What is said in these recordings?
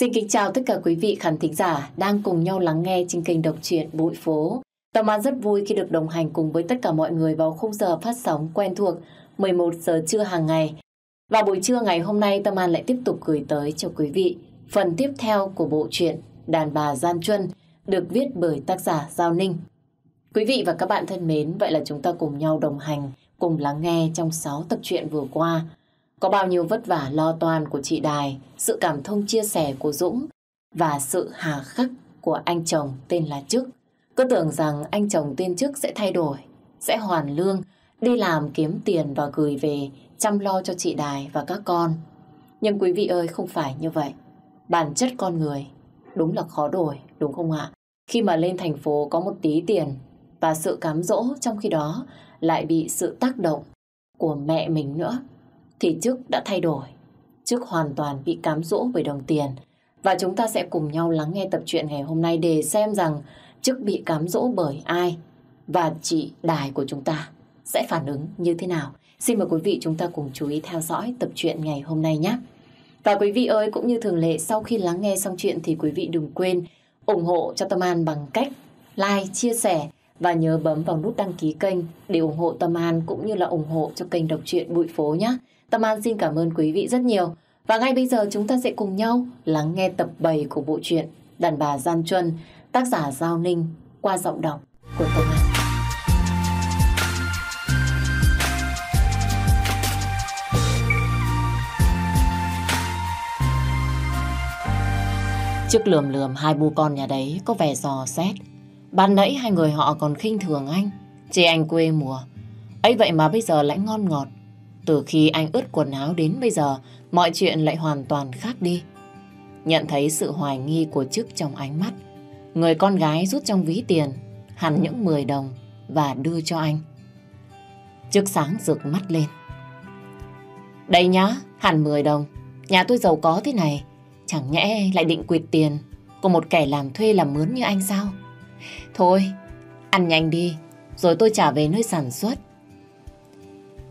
Xin kính chào tất cả quý vị khán thính giả đang cùng nhau lắng nghe trên kênh độc truyện Bụi Phố. Tâm An rất vui khi được đồng hành cùng với tất cả mọi người vào khung giờ phát sóng quen thuộc 11 giờ trưa hàng ngày. Và buổi trưa ngày hôm nay Tâm An lại tiếp tục gửi tới cho quý vị phần tiếp theo của bộ truyện Đàn bà Gian Truân được viết bởi tác giả Giao Ninh. Quý vị và các bạn thân mến, vậy là chúng ta cùng nhau đồng hành, cùng lắng nghe trong 6 tập truyện vừa qua. Có bao nhiêu vất vả lo toan của chị Đài, sự cảm thông chia sẻ của Dũng và sự hà khắc của anh chồng tên là Trức. Cứ tưởng rằng anh chồng tên Trức sẽ thay đổi, sẽ hoàn lương, đi làm kiếm tiền và gửi về chăm lo cho chị Đài và các con. Nhưng quý vị ơi, không phải như vậy. Bản chất con người đúng là khó đổi, đúng không ạ? Khi mà lên thành phố có một tí tiền và sự cám dỗ trong khi đó lại bị sự tác động của mẹ mình nữa thì Trức đã thay đổi. Trức hoàn toàn bị cám dỗ bởi đồng tiền. Và chúng ta sẽ cùng nhau lắng nghe tập truyện ngày hôm nay để xem rằng Trức bị cám dỗ bởi ai và chị đài của chúng ta sẽ phản ứng như thế nào. Xin mời quý vị chúng ta cùng chú ý theo dõi tập truyện ngày hôm nay nhé. Và quý vị ơi, cũng như thường lệ, sau khi lắng nghe xong chuyện thì quý vị đừng quên ủng hộ cho Tâm An bằng cách like, chia sẻ và nhớ bấm vào nút đăng ký kênh để ủng hộ Tâm An cũng như là ủng hộ cho kênh đọc truyện Bụi Phố nhé. Tâm An xin cảm ơn quý vị rất nhiều. Và ngay bây giờ chúng ta sẽ cùng nhau lắng nghe tập 7 của bộ truyện Đàn bà Gian Truân, tác giả Giao Ninh qua giọng đọc của Tâm An. Trước lườm lườm hai bu con nhà đấy có vẻ dò xét. Ban nãy hai người họ còn khinh thường anh, chê anh quê mùa. ấy vậy mà bây giờ lại ngon ngọt, từ khi anh ướt quần áo đến bây giờ, mọi chuyện lại hoàn toàn khác đi. Nhận thấy sự hoài nghi của chức trong ánh mắt, người con gái rút trong ví tiền, hẳn những 10 đồng và đưa cho anh. Chức sáng rực mắt lên. Đây nhá, hẳn 10 đồng. Nhà tôi giàu có thế này, chẳng nhẽ lại định quyệt tiền của một kẻ làm thuê làm mướn như anh sao? Thôi, ăn nhanh đi, rồi tôi trả về nơi sản xuất.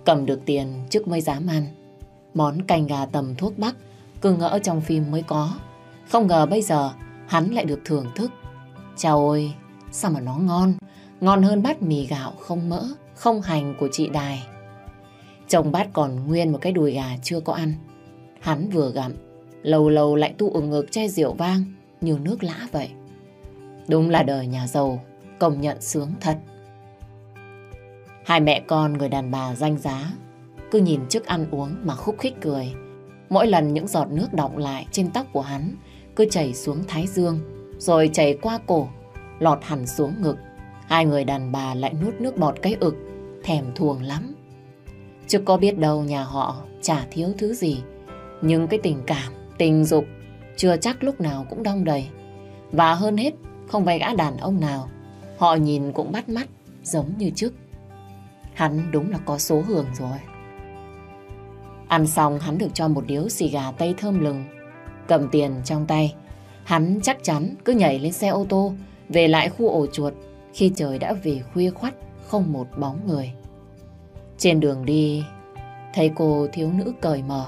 Cầm được tiền trước mới dám ăn. Món canh gà tầm thuốc bắc cứ ngỡ trong phim mới có. Không ngờ bây giờ hắn lại được thưởng thức. Chào ơi sao mà nó ngon. Ngon hơn bát mì gạo không mỡ, không hành của chị Đài. Chồng bát còn nguyên một cái đùi gà chưa có ăn. Hắn vừa gặm, lâu lâu lại tu ở ngực chai rượu vang như nước lã vậy. Đúng là đời nhà giàu, công nhận sướng thật. Hai mẹ con người đàn bà danh giá, cứ nhìn trước ăn uống mà khúc khích cười. Mỗi lần những giọt nước đọng lại trên tóc của hắn cứ chảy xuống thái dương, rồi chảy qua cổ, lọt hẳn xuống ngực. Hai người đàn bà lại nuốt nước bọt cái ực, thèm thuồng lắm. chưa có biết đâu nhà họ chả thiếu thứ gì, nhưng cái tình cảm, tình dục chưa chắc lúc nào cũng đong đầy. Và hơn hết, không phải gã đàn ông nào, họ nhìn cũng bắt mắt giống như trước Hắn đúng là có số hưởng rồi. Ăn xong hắn được cho một điếu xì gà tây thơm lừng. Cầm tiền trong tay, hắn chắc chắn cứ nhảy lên xe ô tô về lại khu ổ chuột khi trời đã về khuya khoắt không một bóng người. Trên đường đi, thấy cô thiếu nữ cởi mở,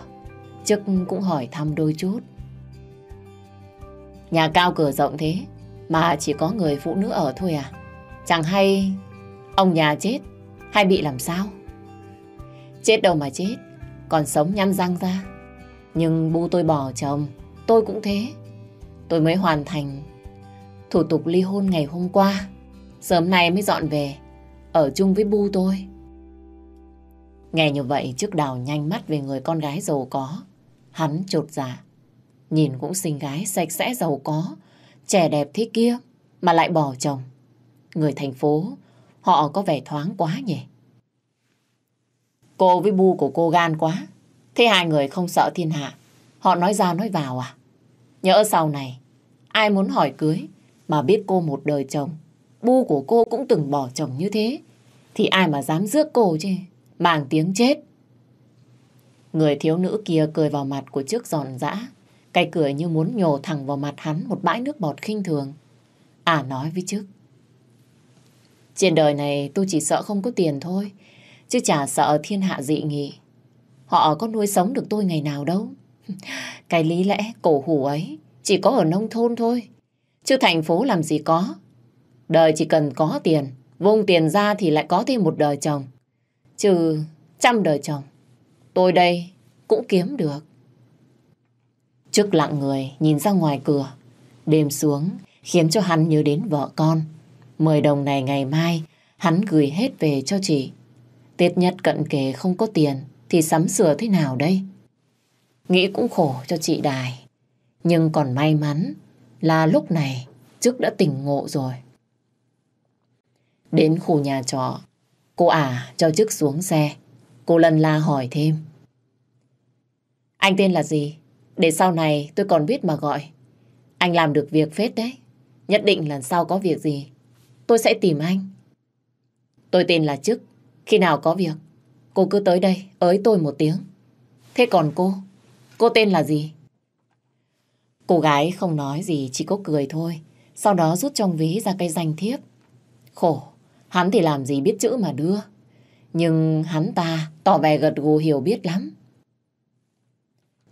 chức cũng hỏi thăm đôi chút. Nhà cao cửa rộng thế, mà chỉ có người phụ nữ ở thôi à? Chẳng hay ông nhà chết hay bị làm sao? Chết đâu mà chết, còn sống nhăn răng ra. Nhưng bu tôi bỏ chồng, tôi cũng thế. Tôi mới hoàn thành thủ tục ly hôn ngày hôm qua. Sớm nay mới dọn về, ở chung với bu tôi. Nghe như vậy trước đào nhanh mắt về người con gái giàu có. Hắn trột giả dạ, Nhìn cũng xinh gái sạch sẽ giàu có, trẻ đẹp thế kia mà lại bỏ chồng. Người thành phố, họ có vẻ thoáng quá nhỉ. Cô với bu của cô gan quá. Thế hai người không sợ thiên hạ. Họ nói ra nói vào à? Nhớ sau này, ai muốn hỏi cưới mà biết cô một đời chồng. Bu của cô cũng từng bỏ chồng như thế. Thì ai mà dám rước cô chứ? Màng tiếng chết. Người thiếu nữ kia cười vào mặt của chiếc giòn giã. cay cười như muốn nhổ thẳng vào mặt hắn một bãi nước bọt khinh thường. À nói với trước. Trên đời này tôi chỉ sợ không có tiền thôi chứ chả sợ thiên hạ dị nghị. Họ có nuôi sống được tôi ngày nào đâu. Cái lý lẽ cổ hủ ấy chỉ có ở nông thôn thôi, chứ thành phố làm gì có. Đời chỉ cần có tiền, vung tiền ra thì lại có thêm một đời chồng. trừ trăm đời chồng, tôi đây cũng kiếm được. Trước lặng người nhìn ra ngoài cửa, đêm xuống khiến cho hắn nhớ đến vợ con. Mười đồng này ngày mai hắn gửi hết về cho chị. Tết nhất cận kề không có tiền thì sắm sửa thế nào đây? Nghĩ cũng khổ cho chị Đài. Nhưng còn may mắn là lúc này trước đã tỉnh ngộ rồi. Đến khu nhà trọ, cô ả cho Trức xuống xe. Cô lần la hỏi thêm. Anh tên là gì? Để sau này tôi còn biết mà gọi. Anh làm được việc phết đấy. Nhất định lần sau có việc gì. Tôi sẽ tìm anh. Tôi tên là Trức. Khi nào có việc, cô cứ tới đây, ới tôi một tiếng. Thế còn cô, cô tên là gì? Cô gái không nói gì, chỉ có cười thôi. Sau đó rút trong ví ra cây danh thiếp. Khổ, hắn thì làm gì biết chữ mà đưa. Nhưng hắn ta tỏ vẻ gật gù hiểu biết lắm.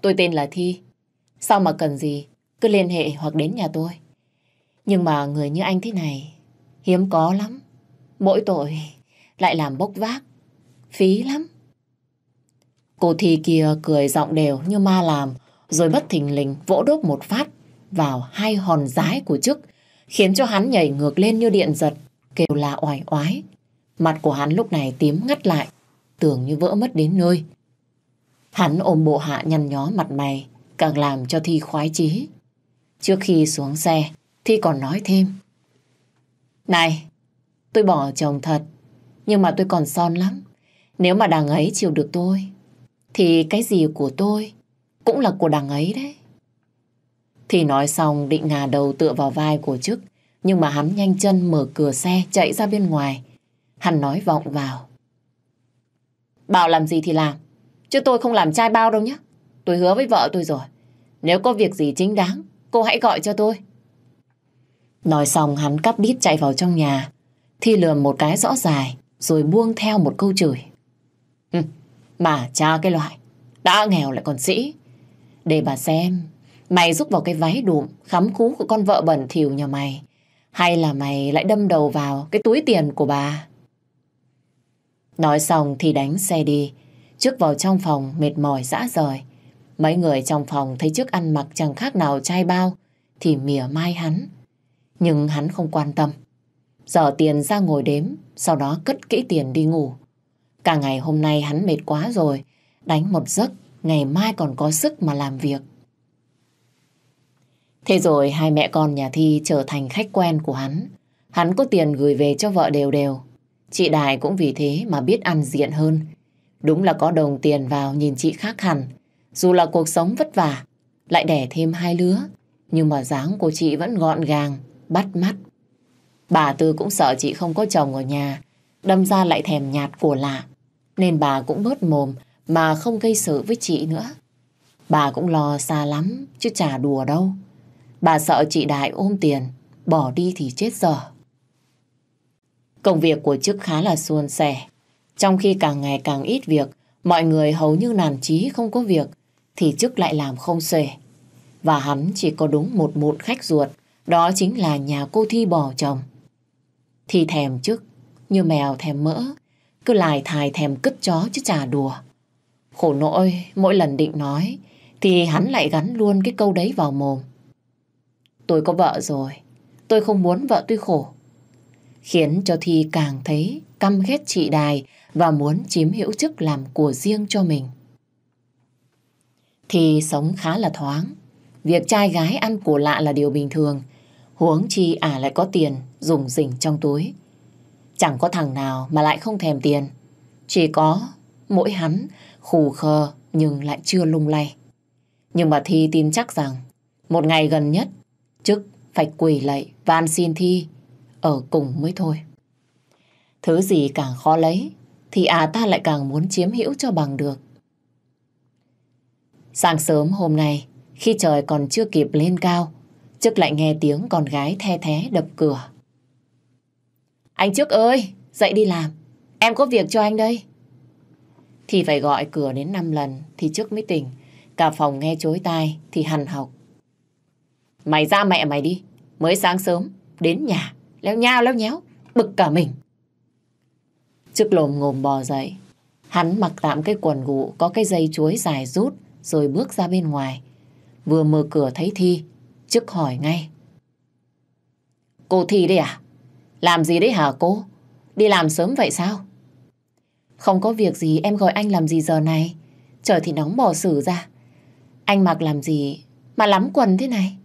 Tôi tên là Thi. Sao mà cần gì, cứ liên hệ hoặc đến nhà tôi. Nhưng mà người như anh thế này, hiếm có lắm. Mỗi tội lại làm bốc vác. Phí lắm. Cô thi kia cười giọng đều như ma làm, rồi bất thình lình vỗ đốt một phát vào hai hòn rái của chức, khiến cho hắn nhảy ngược lên như điện giật, kêu là oải oái. Mặt của hắn lúc này tím ngắt lại, tưởng như vỡ mất đến nơi. Hắn ôm bộ hạ nhăn nhó mặt mày, càng làm cho Thi khoái chí. Trước khi xuống xe, Thi còn nói thêm. Này, tôi bỏ chồng thật, nhưng mà tôi còn son lắm. Nếu mà đằng ấy chiều được tôi, thì cái gì của tôi cũng là của đằng ấy đấy. Thì nói xong định ngà đầu tựa vào vai của chức, nhưng mà hắn nhanh chân mở cửa xe chạy ra bên ngoài. Hắn nói vọng vào. Bảo làm gì thì làm, chứ tôi không làm trai bao đâu nhé. Tôi hứa với vợ tôi rồi, nếu có việc gì chính đáng, cô hãy gọi cho tôi. Nói xong hắn cắp đít chạy vào trong nhà, Thi lừa một cái rõ dài, rồi buông theo một câu chửi. mà cha cái loại, đã nghèo lại còn sĩ. Để bà xem, mày rút vào cái váy đụm khắm cú của con vợ bẩn thỉu nhà mày, hay là mày lại đâm đầu vào cái túi tiền của bà. Nói xong thì đánh xe đi, trước vào trong phòng mệt mỏi dã rời. Mấy người trong phòng thấy trước ăn mặc chẳng khác nào chai bao, thì mỉa mai hắn. Nhưng hắn không quan tâm. Giờ tiền ra ngồi đếm sau đó cất kỹ tiền đi ngủ. Cả ngày hôm nay hắn mệt quá rồi, đánh một giấc, ngày mai còn có sức mà làm việc. Thế rồi hai mẹ con nhà Thi trở thành khách quen của hắn. Hắn có tiền gửi về cho vợ đều đều. Chị Đài cũng vì thế mà biết ăn diện hơn. Đúng là có đồng tiền vào nhìn chị khác hẳn. Dù là cuộc sống vất vả, lại đẻ thêm hai lứa. Nhưng mà dáng của chị vẫn gọn gàng, bắt mắt. Bà Tư cũng sợ chị không có chồng ở nhà, đâm ra lại thèm nhạt của lạ. Nên bà cũng bớt mồm mà không gây sự với chị nữa. Bà cũng lo xa lắm, chứ chả đùa đâu. Bà sợ chị Đại ôm tiền, bỏ đi thì chết dở. Công việc của chức khá là suôn sẻ. Trong khi càng ngày càng ít việc, mọi người hầu như nản trí không có việc, thì chức lại làm không xuể. Và hắn chỉ có đúng một mụn khách ruột, đó chính là nhà cô Thi bỏ chồng. Thì thèm chứ, như mèo thèm mỡ, cứ lài thài thèm cứt chó chứ chả đùa. Khổ nỗi, mỗi lần định nói, thì hắn lại gắn luôn cái câu đấy vào mồm. Tôi có vợ rồi, tôi không muốn vợ tôi khổ. Khiến cho Thi càng thấy căm ghét chị Đài và muốn chiếm hữu chức làm của riêng cho mình. Thi sống khá là thoáng. Việc trai gái ăn của lạ là điều bình thường. Huống chi ả à lại có tiền dùng rỉnh trong túi. Chẳng có thằng nào mà lại không thèm tiền. Chỉ có mỗi hắn khù khờ nhưng lại chưa lung lay. Nhưng mà Thi tin chắc rằng một ngày gần nhất chức phải quỳ lạy van xin Thi ở cùng mới thôi. Thứ gì càng khó lấy thì à ta lại càng muốn chiếm hữu cho bằng được. Sáng sớm hôm nay khi trời còn chưa kịp lên cao Chức lại nghe tiếng con gái the thé đập cửa. Anh trước ơi, dậy đi làm. Em có việc cho anh đây. Thì phải gọi cửa đến 5 lần thì trước mới tỉnh. Cả phòng nghe chối tai thì hằn học. Mày ra mẹ mày đi. Mới sáng sớm, đến nhà, léo nhao léo nhéo, bực cả mình. Trước lồm ngồm bò dậy. Hắn mặc tạm cái quần gụ có cái dây chuối dài rút rồi bước ra bên ngoài. Vừa mở cửa thấy Thi, trước hỏi ngay. Cô Thi đây à? Làm gì đấy hả cô? Đi làm sớm vậy sao? Không có việc gì em gọi anh làm gì giờ này? Trời thì nóng bỏ xử ra. Anh mặc làm gì mà lắm quần thế này?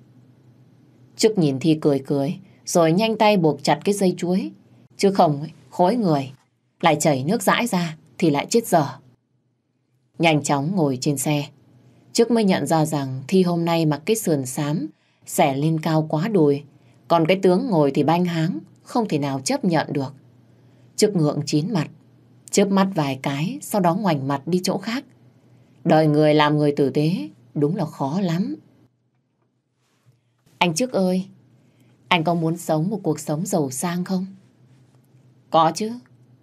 Trước nhìn Thi cười cười, rồi nhanh tay buộc chặt cái dây chuối. Chứ không, ấy, khối người. Lại chảy nước dãi ra thì lại chết dở. Nhanh chóng ngồi trên xe. Trước mới nhận ra rằng Thi hôm nay mặc cái sườn xám, xẻ lên cao quá đùi. Còn cái tướng ngồi thì banh háng, không thể nào chấp nhận được. Trực ngượng chín mặt, chớp mắt vài cái, sau đó ngoảnh mặt đi chỗ khác. Đời người làm người tử tế, đúng là khó lắm. Anh trước ơi, anh có muốn sống một cuộc sống giàu sang không? Có chứ,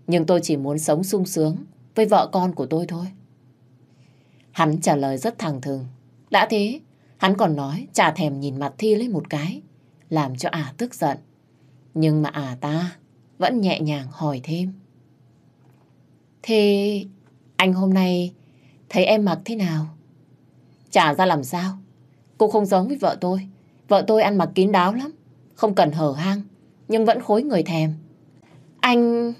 nhưng tôi chỉ muốn sống sung sướng với vợ con của tôi thôi. Hắn trả lời rất thẳng thường. Đã thế, hắn còn nói chả thèm nhìn mặt Thi lấy một cái, làm cho ả tức giận. Nhưng mà à ta vẫn nhẹ nhàng hỏi thêm. Thế anh hôm nay thấy em mặc thế nào? Chả ra làm sao. Cô không giống với vợ tôi. Vợ tôi ăn mặc kín đáo lắm. Không cần hở hang. Nhưng vẫn khối người thèm. Anh...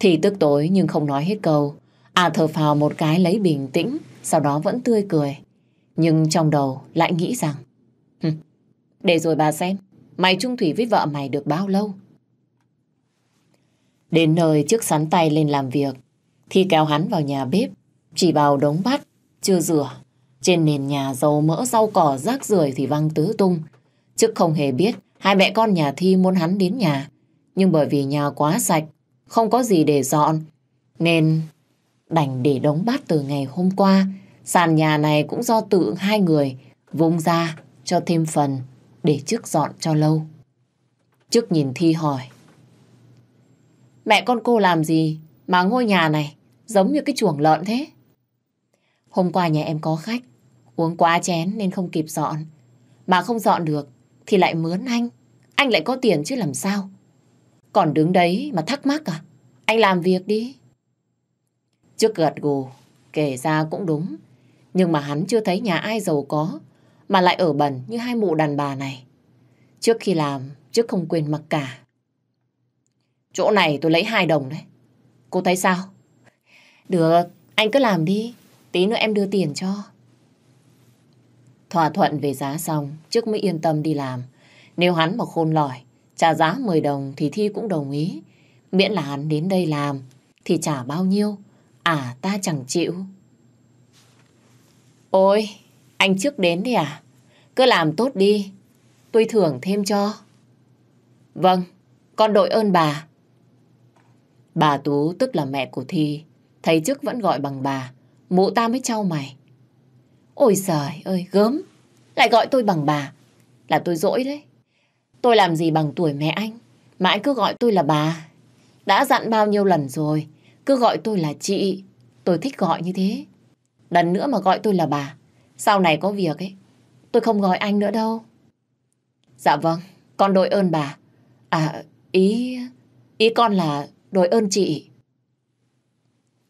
Thì tức tối nhưng không nói hết câu. À thở phào một cái lấy bình tĩnh. Sau đó vẫn tươi cười. Nhưng trong đầu lại nghĩ rằng Để rồi bà xem Mày trung thủy với vợ mày được bao lâu? Đến nơi trước sắn tay lên làm việc, thì kéo hắn vào nhà bếp, chỉ bào đống bát, chưa rửa. Trên nền nhà dầu mỡ rau cỏ rác rưởi thì văng tứ tung. Trước không hề biết hai mẹ con nhà Thi muốn hắn đến nhà. Nhưng bởi vì nhà quá sạch, không có gì để dọn, nên đành để đống bát từ ngày hôm qua. Sàn nhà này cũng do tự hai người vung ra cho thêm phần để trước dọn cho lâu. Trước nhìn Thi hỏi. Mẹ con cô làm gì mà ngôi nhà này giống như cái chuồng lợn thế? Hôm qua nhà em có khách, uống quá chén nên không kịp dọn. Mà không dọn được thì lại mướn anh. Anh lại có tiền chứ làm sao? Còn đứng đấy mà thắc mắc à? Anh làm việc đi. Trước gật gù, kể ra cũng đúng. Nhưng mà hắn chưa thấy nhà ai giàu có mà lại ở bẩn như hai mụ đàn bà này. Trước khi làm, trước không quên mặc cả. Chỗ này tôi lấy hai đồng đấy. Cô thấy sao? Được, anh cứ làm đi. Tí nữa em đưa tiền cho. Thỏa thuận về giá xong, trước mới yên tâm đi làm. Nếu hắn mà khôn lỏi, trả giá 10 đồng thì Thi cũng đồng ý. Miễn là hắn đến đây làm, thì trả bao nhiêu, à ta chẳng chịu. Ôi, anh trước đến đi à? Cứ làm tốt đi. Tôi thưởng thêm cho. Vâng, con đội ơn bà. Bà Tú tức là mẹ của Thi. thấy trước vẫn gọi bằng bà. Mụ ta mới trao mày. Ôi giời ơi, gớm. Lại gọi tôi bằng bà. Là tôi dỗi đấy. Tôi làm gì bằng tuổi mẹ anh. Mà anh cứ gọi tôi là bà. Đã dặn bao nhiêu lần rồi. Cứ gọi tôi là chị. Tôi thích gọi như thế. đần nữa mà gọi tôi là bà. Sau này có việc ấy, tôi không gọi anh nữa đâu. Dạ vâng, con đội ơn bà. À, ý... Ý con là đội ơn chị.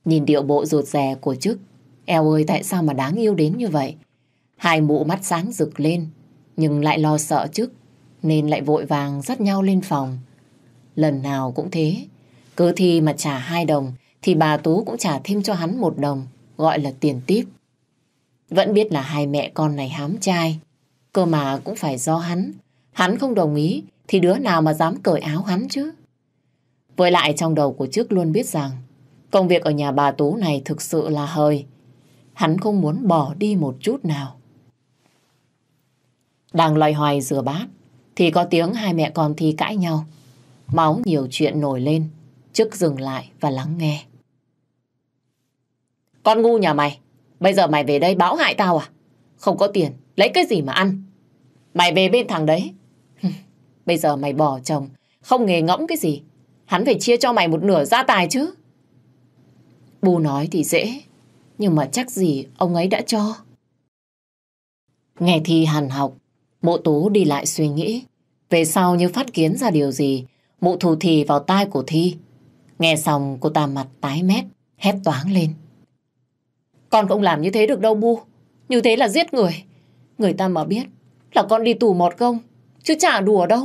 Nhìn điệu bộ rụt rè của chức, eo ơi tại sao mà đáng yêu đến như vậy? Hai mụ mắt sáng rực lên, nhưng lại lo sợ chức, nên lại vội vàng dắt nhau lên phòng. Lần nào cũng thế, cứ thi mà trả hai đồng, thì bà Tú cũng trả thêm cho hắn một đồng, gọi là tiền tiếp. Vẫn biết là hai mẹ con này hám trai. Cơ mà cũng phải do hắn. Hắn không đồng ý thì đứa nào mà dám cởi áo hắn chứ. Với lại trong đầu của trước luôn biết rằng công việc ở nhà bà Tú này thực sự là hơi. Hắn không muốn bỏ đi một chút nào. Đang loay hoay rửa bát thì có tiếng hai mẹ con Thi cãi nhau. Máu nhiều chuyện nổi lên. trước dừng lại và lắng nghe. Con ngu nhà mày, Bây giờ mày về đây báo hại tao à? Không có tiền, lấy cái gì mà ăn? Mày về bên thằng đấy. Bây giờ mày bỏ chồng, không nghề ngỗng cái gì. Hắn phải chia cho mày một nửa gia tài chứ. Bù nói thì dễ, nhưng mà chắc gì ông ấy đã cho. Nghe thi hàn học, mộ tú đi lại suy nghĩ. Về sau như phát kiến ra điều gì, mụ thù thì vào tai của thi. Nghe xong cô ta mặt tái mét, hét toáng lên. Con không làm như thế được đâu Bu. Như thế là giết người. Người ta mà biết là con đi tù một công. Chứ chả đùa đâu.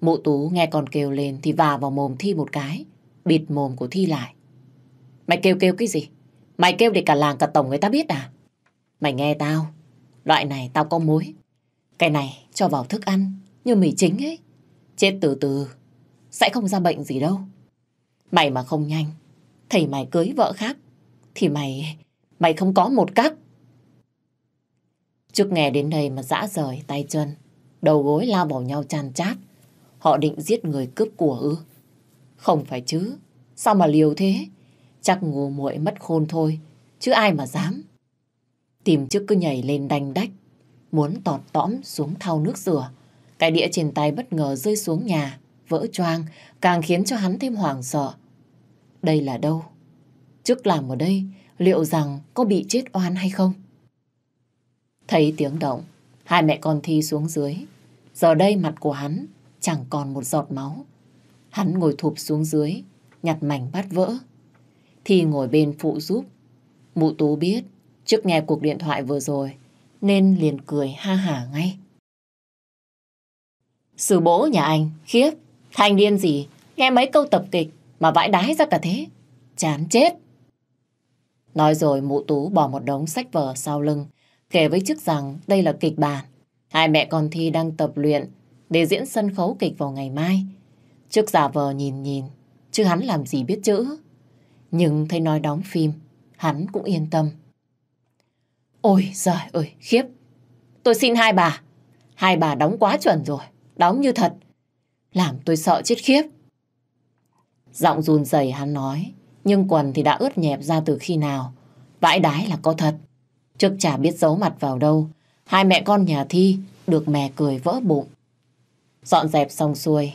Mụ Tú nghe con kêu lên thì vào vào mồm Thi một cái. Bịt mồm của Thi lại. Mày kêu kêu cái gì? Mày kêu để cả làng cả tổng người ta biết à? Mày nghe tao. Loại này tao có mối. Cái này cho vào thức ăn như mì chính ấy. Chết từ từ. Sẽ không ra bệnh gì đâu. Mày mà không nhanh. Thầy mày cưới vợ khác thì mày, mày không có một cắc. Trước nghe đến đây mà dã rời tay chân, đầu gối lao vào nhau chàn chát. Họ định giết người cướp của ư? Không phải chứ, sao mà liều thế? Chắc ngủ muội mất khôn thôi, chứ ai mà dám. Tìm trước cứ nhảy lên đành đách, muốn tọt tõm xuống thau nước rửa. Cái đĩa trên tay bất ngờ rơi xuống nhà, vỡ choang, càng khiến cho hắn thêm hoảng sợ. Đây là đâu? chức làm ở đây, liệu rằng có bị chết oan hay không? Thấy tiếng động, hai mẹ con Thi xuống dưới. Giờ đây mặt của hắn chẳng còn một giọt máu. Hắn ngồi thụp xuống dưới, nhặt mảnh bát vỡ. Thi ngồi bên phụ giúp. Mụ Tú biết, trước nghe cuộc điện thoại vừa rồi, nên liền cười ha hả ngay. Sư bố nhà anh, khiếp, thanh điên gì, nghe mấy câu tập kịch mà vãi đái ra cả thế. Chán chết. Nói rồi mụ Tú bỏ một đống sách vở sau lưng, kể với chức rằng đây là kịch bản. Hai mẹ con Thi đang tập luyện để diễn sân khấu kịch vào ngày mai. Trước giả vờ nhìn nhìn, chứ hắn làm gì biết chữ. Nhưng thấy nói đóng phim, hắn cũng yên tâm. Ôi giời ơi, khiếp. Tôi xin hai bà. Hai bà đóng quá chuẩn rồi, đóng như thật. Làm tôi sợ chết khiếp. Giọng run rẩy hắn nói, nhưng quần thì đã ướt nhẹp ra từ khi nào. Vãi đái là có thật. Trước chả biết giấu mặt vào đâu, hai mẹ con nhà Thi được mẹ cười vỡ bụng. Dọn dẹp xong xuôi,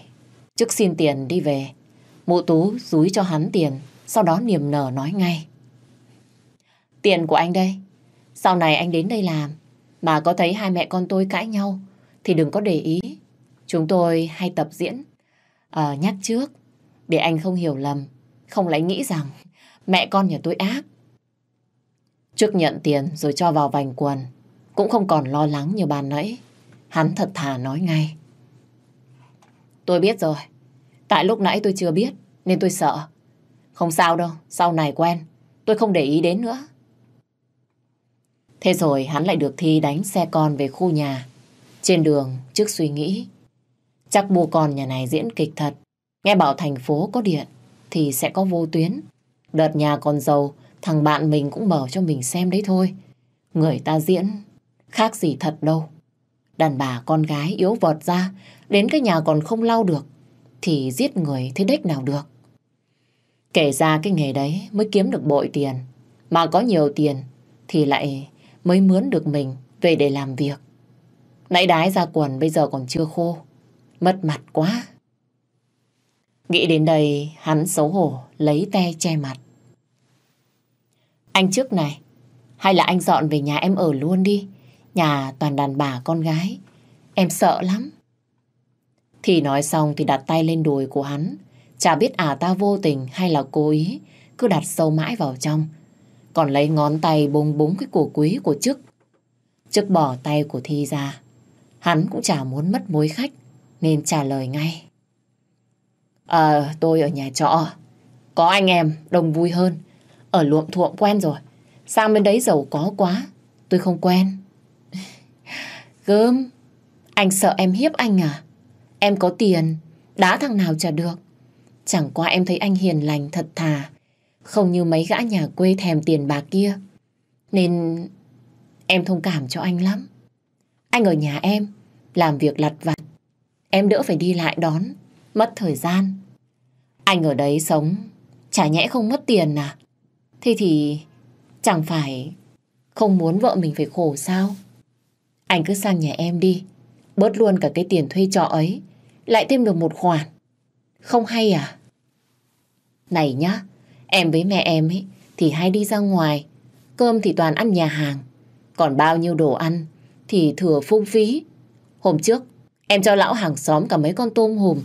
Trước xin tiền đi về. Mụ Tú rúi cho hắn tiền, sau đó niềm nở nói ngay. Tiền của anh đây, sau này anh đến đây làm, mà có thấy hai mẹ con tôi cãi nhau, thì đừng có để ý. Chúng tôi hay tập diễn, à, nhắc trước, để anh không hiểu lầm. Không lại nghĩ rằng mẹ con nhà tôi ác. Trước nhận tiền rồi cho vào vành quần, cũng không còn lo lắng như bàn nãy. Hắn thật thà nói ngay. Tôi biết rồi. Tại lúc nãy tôi chưa biết, nên tôi sợ. Không sao đâu, sau này quen, tôi không để ý đến nữa. Thế rồi hắn lại được Thi đánh xe con về khu nhà. Trên đường, trước suy nghĩ, chắc bù con nhà này diễn kịch thật. Nghe bảo thành phố có điện, thì sẽ có vô tuyến. Đợt nhà còn giàu, thằng bạn mình cũng mở cho mình xem đấy thôi. Người ta diễn, khác gì thật đâu. Đàn bà con gái yếu vọt ra, đến cái nhà còn không lau được, thì giết người thế đếch nào được. Kể ra cái nghề đấy mới kiếm được bội tiền, mà có nhiều tiền thì lại mới mướn được mình về để làm việc. Nãy đái ra quần bây giờ còn chưa khô, mất mặt quá. Nghĩ đến đây, hắn xấu hổ, lấy tay che mặt. Anh trước này, hay là anh dọn về nhà em ở luôn đi. Nhà toàn đàn bà con gái, em sợ lắm. Thì nói xong thì đặt tay lên đùi của hắn. Chả biết à ta vô tình hay là cố ý, cứ đặt sâu mãi vào trong. Còn lấy ngón tay bông búng cái cổ quý của chức. Chức bỏ tay của Thi ra. Hắn cũng chả muốn mất mối khách, nên trả lời ngay. À, tôi ở nhà trọ. Có anh em, đồng vui hơn. Ở luộm thuộm quen rồi. Sang bên đấy giàu có quá. Tôi không quen. Gớm, anh sợ em hiếp anh à? Em có tiền, đá thằng nào chả được. Chẳng qua em thấy anh hiền lành thật thà. Không như mấy gã nhà quê thèm tiền bạc kia. Nên em thông cảm cho anh lắm. Anh ở nhà em, làm việc lặt vặt. Em đỡ phải đi lại đón mất thời gian. Anh ở đấy sống, chả nhẽ không mất tiền à? Thế thì chẳng phải không muốn vợ mình phải khổ sao? Anh cứ sang nhà em đi, bớt luôn cả cái tiền thuê trọ ấy, lại thêm được một khoản. Không hay à? Này nhá, em với mẹ em ấy thì hay đi ra ngoài, cơm thì toàn ăn nhà hàng, còn bao nhiêu đồ ăn thì thừa phung phí. Hôm trước, em cho lão hàng xóm cả mấy con tôm hùm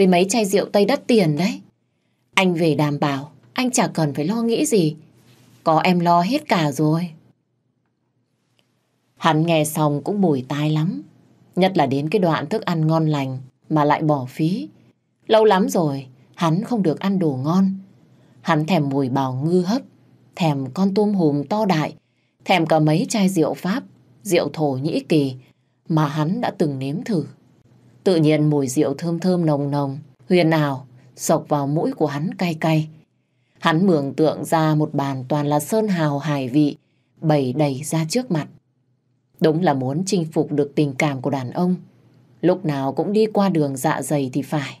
với mấy chai rượu Tây đắt tiền đấy. Anh về đảm bảo, anh chả cần phải lo nghĩ gì. Có em lo hết cả rồi. Hắn nghe xong cũng bùi tai lắm. Nhất là đến cái đoạn thức ăn ngon lành mà lại bỏ phí. Lâu lắm rồi, hắn không được ăn đồ ngon. Hắn thèm mùi bào ngư hấp, thèm con tôm hùm to đại, thèm cả mấy chai rượu Pháp, rượu Thổ Nhĩ Kỳ mà hắn đã từng nếm thử. Tự nhiên mùi rượu thơm thơm nồng nồng, huyền ảo, sộc vào mũi của hắn cay cay. Hắn mường tượng ra một bàn toàn là sơn hào hải vị, bày đầy ra trước mặt. Đúng là muốn chinh phục được tình cảm của đàn ông, lúc nào cũng đi qua đường dạ dày thì phải.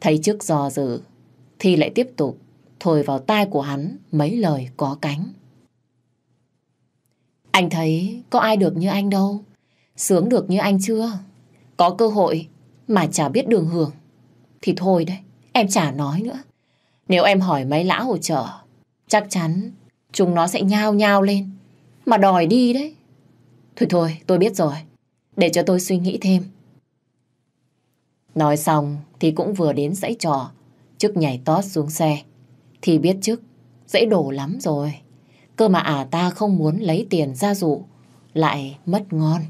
Thấy trước giò dự, thì lại tiếp tục thổi vào tai của hắn mấy lời có cánh. Anh thấy có ai được như anh đâu, sướng được như anh chưa? Có cơ hội mà chả biết đường hưởng. Thì thôi đấy, em chả nói nữa. Nếu em hỏi mấy lão ở trợ chắc chắn chúng nó sẽ nhao nhao lên. Mà đòi đi đấy. Thôi thôi, tôi biết rồi. Để cho tôi suy nghĩ thêm. Nói xong thì cũng vừa đến dãy trò. trước nhảy tót xuống xe. Thì biết trước dãy đổ lắm rồi. Cơ mà à ta không muốn lấy tiền ra dụ, lại mất ngon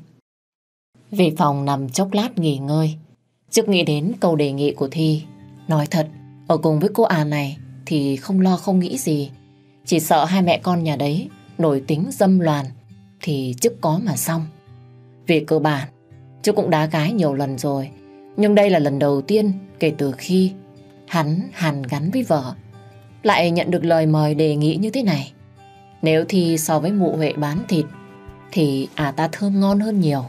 về phòng nằm chốc lát nghỉ ngơi. Trước nghĩ đến câu đề nghị của Thi, nói thật, ở cùng với cô à này thì không lo không nghĩ gì. Chỉ sợ hai mẹ con nhà đấy nổi tính dâm loạn thì chức có mà xong. Về cơ bản, chú cũng đá gái nhiều lần rồi, nhưng đây là lần đầu tiên kể từ khi hắn hàn gắn với vợ, lại nhận được lời mời đề nghị như thế này. Nếu thì so với mụ Huệ bán thịt, thì à ta thơm ngon hơn nhiều.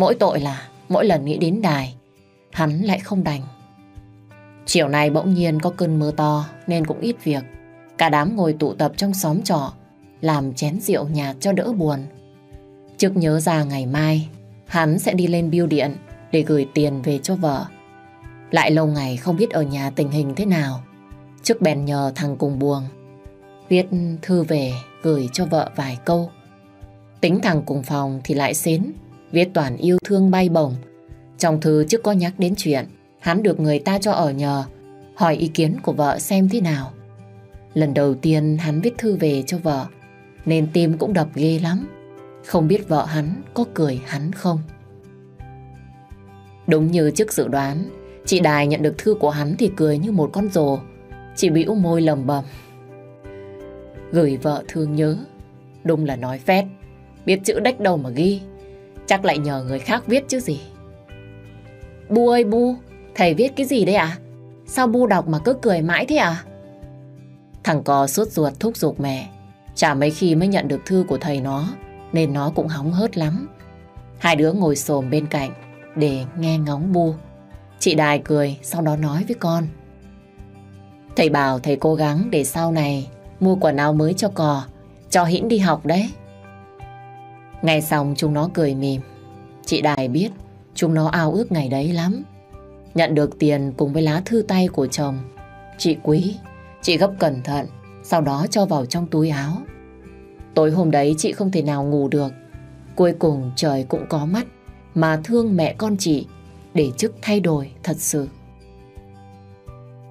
Mỗi tội là mỗi lần nghĩ đến đài, hắn lại không đành. Chiều nay bỗng nhiên có cơn mưa to nên cũng ít việc. Cả đám ngồi tụ tập trong xóm trọ, làm chén rượu nhạt cho đỡ buồn. Trước nhớ ra ngày mai, hắn sẽ đi lên biêu điện để gửi tiền về cho vợ. Lại lâu ngày không biết ở nhà tình hình thế nào. Trước bèn nhờ thằng cùng buồn viết thư về gửi cho vợ vài câu. Tính thằng cùng phòng thì lại xến viết toàn yêu thương bay bổng. Trong thư chứ có nhắc đến chuyện, hắn được người ta cho ở nhờ, hỏi ý kiến của vợ xem thế nào. Lần đầu tiên hắn viết thư về cho vợ, nên tim cũng đập ghê lắm. Không biết vợ hắn có cười hắn không? Đúng như trước dự đoán, chị Đài nhận được thư của hắn thì cười như một con rồ. Chị bĩu môi lầm bầm. Gửi vợ thương nhớ, đúng là nói phét, biết chữ đách đầu mà ghi. Chắc lại nhờ người khác viết chứ gì. Bu ơi Bu, thầy viết cái gì đấy ạ? À? Sao Bu đọc mà cứ cười mãi thế à? Thằng cò suốt ruột thúc giục mẹ. Chả mấy khi mới nhận được thư của thầy nó, nên nó cũng hóng hớt lắm. Hai đứa ngồi xồm bên cạnh để nghe ngóng Bu. Chị Đài cười, sau đó nói với con. Thầy bảo thầy cố gắng để sau này mua quần áo mới cho cò, cho hĩn đi học đấy. Ngày xong chúng nó cười mỉm. Chị Đài biết chúng nó ao ước ngày đấy lắm. Nhận được tiền cùng với lá thư tay của chồng. Chị quý, chị gấp cẩn thận, sau đó cho vào trong túi áo. Tối hôm đấy chị không thể nào ngủ được. Cuối cùng trời cũng có mắt mà thương mẹ con chị để chức thay đổi thật sự.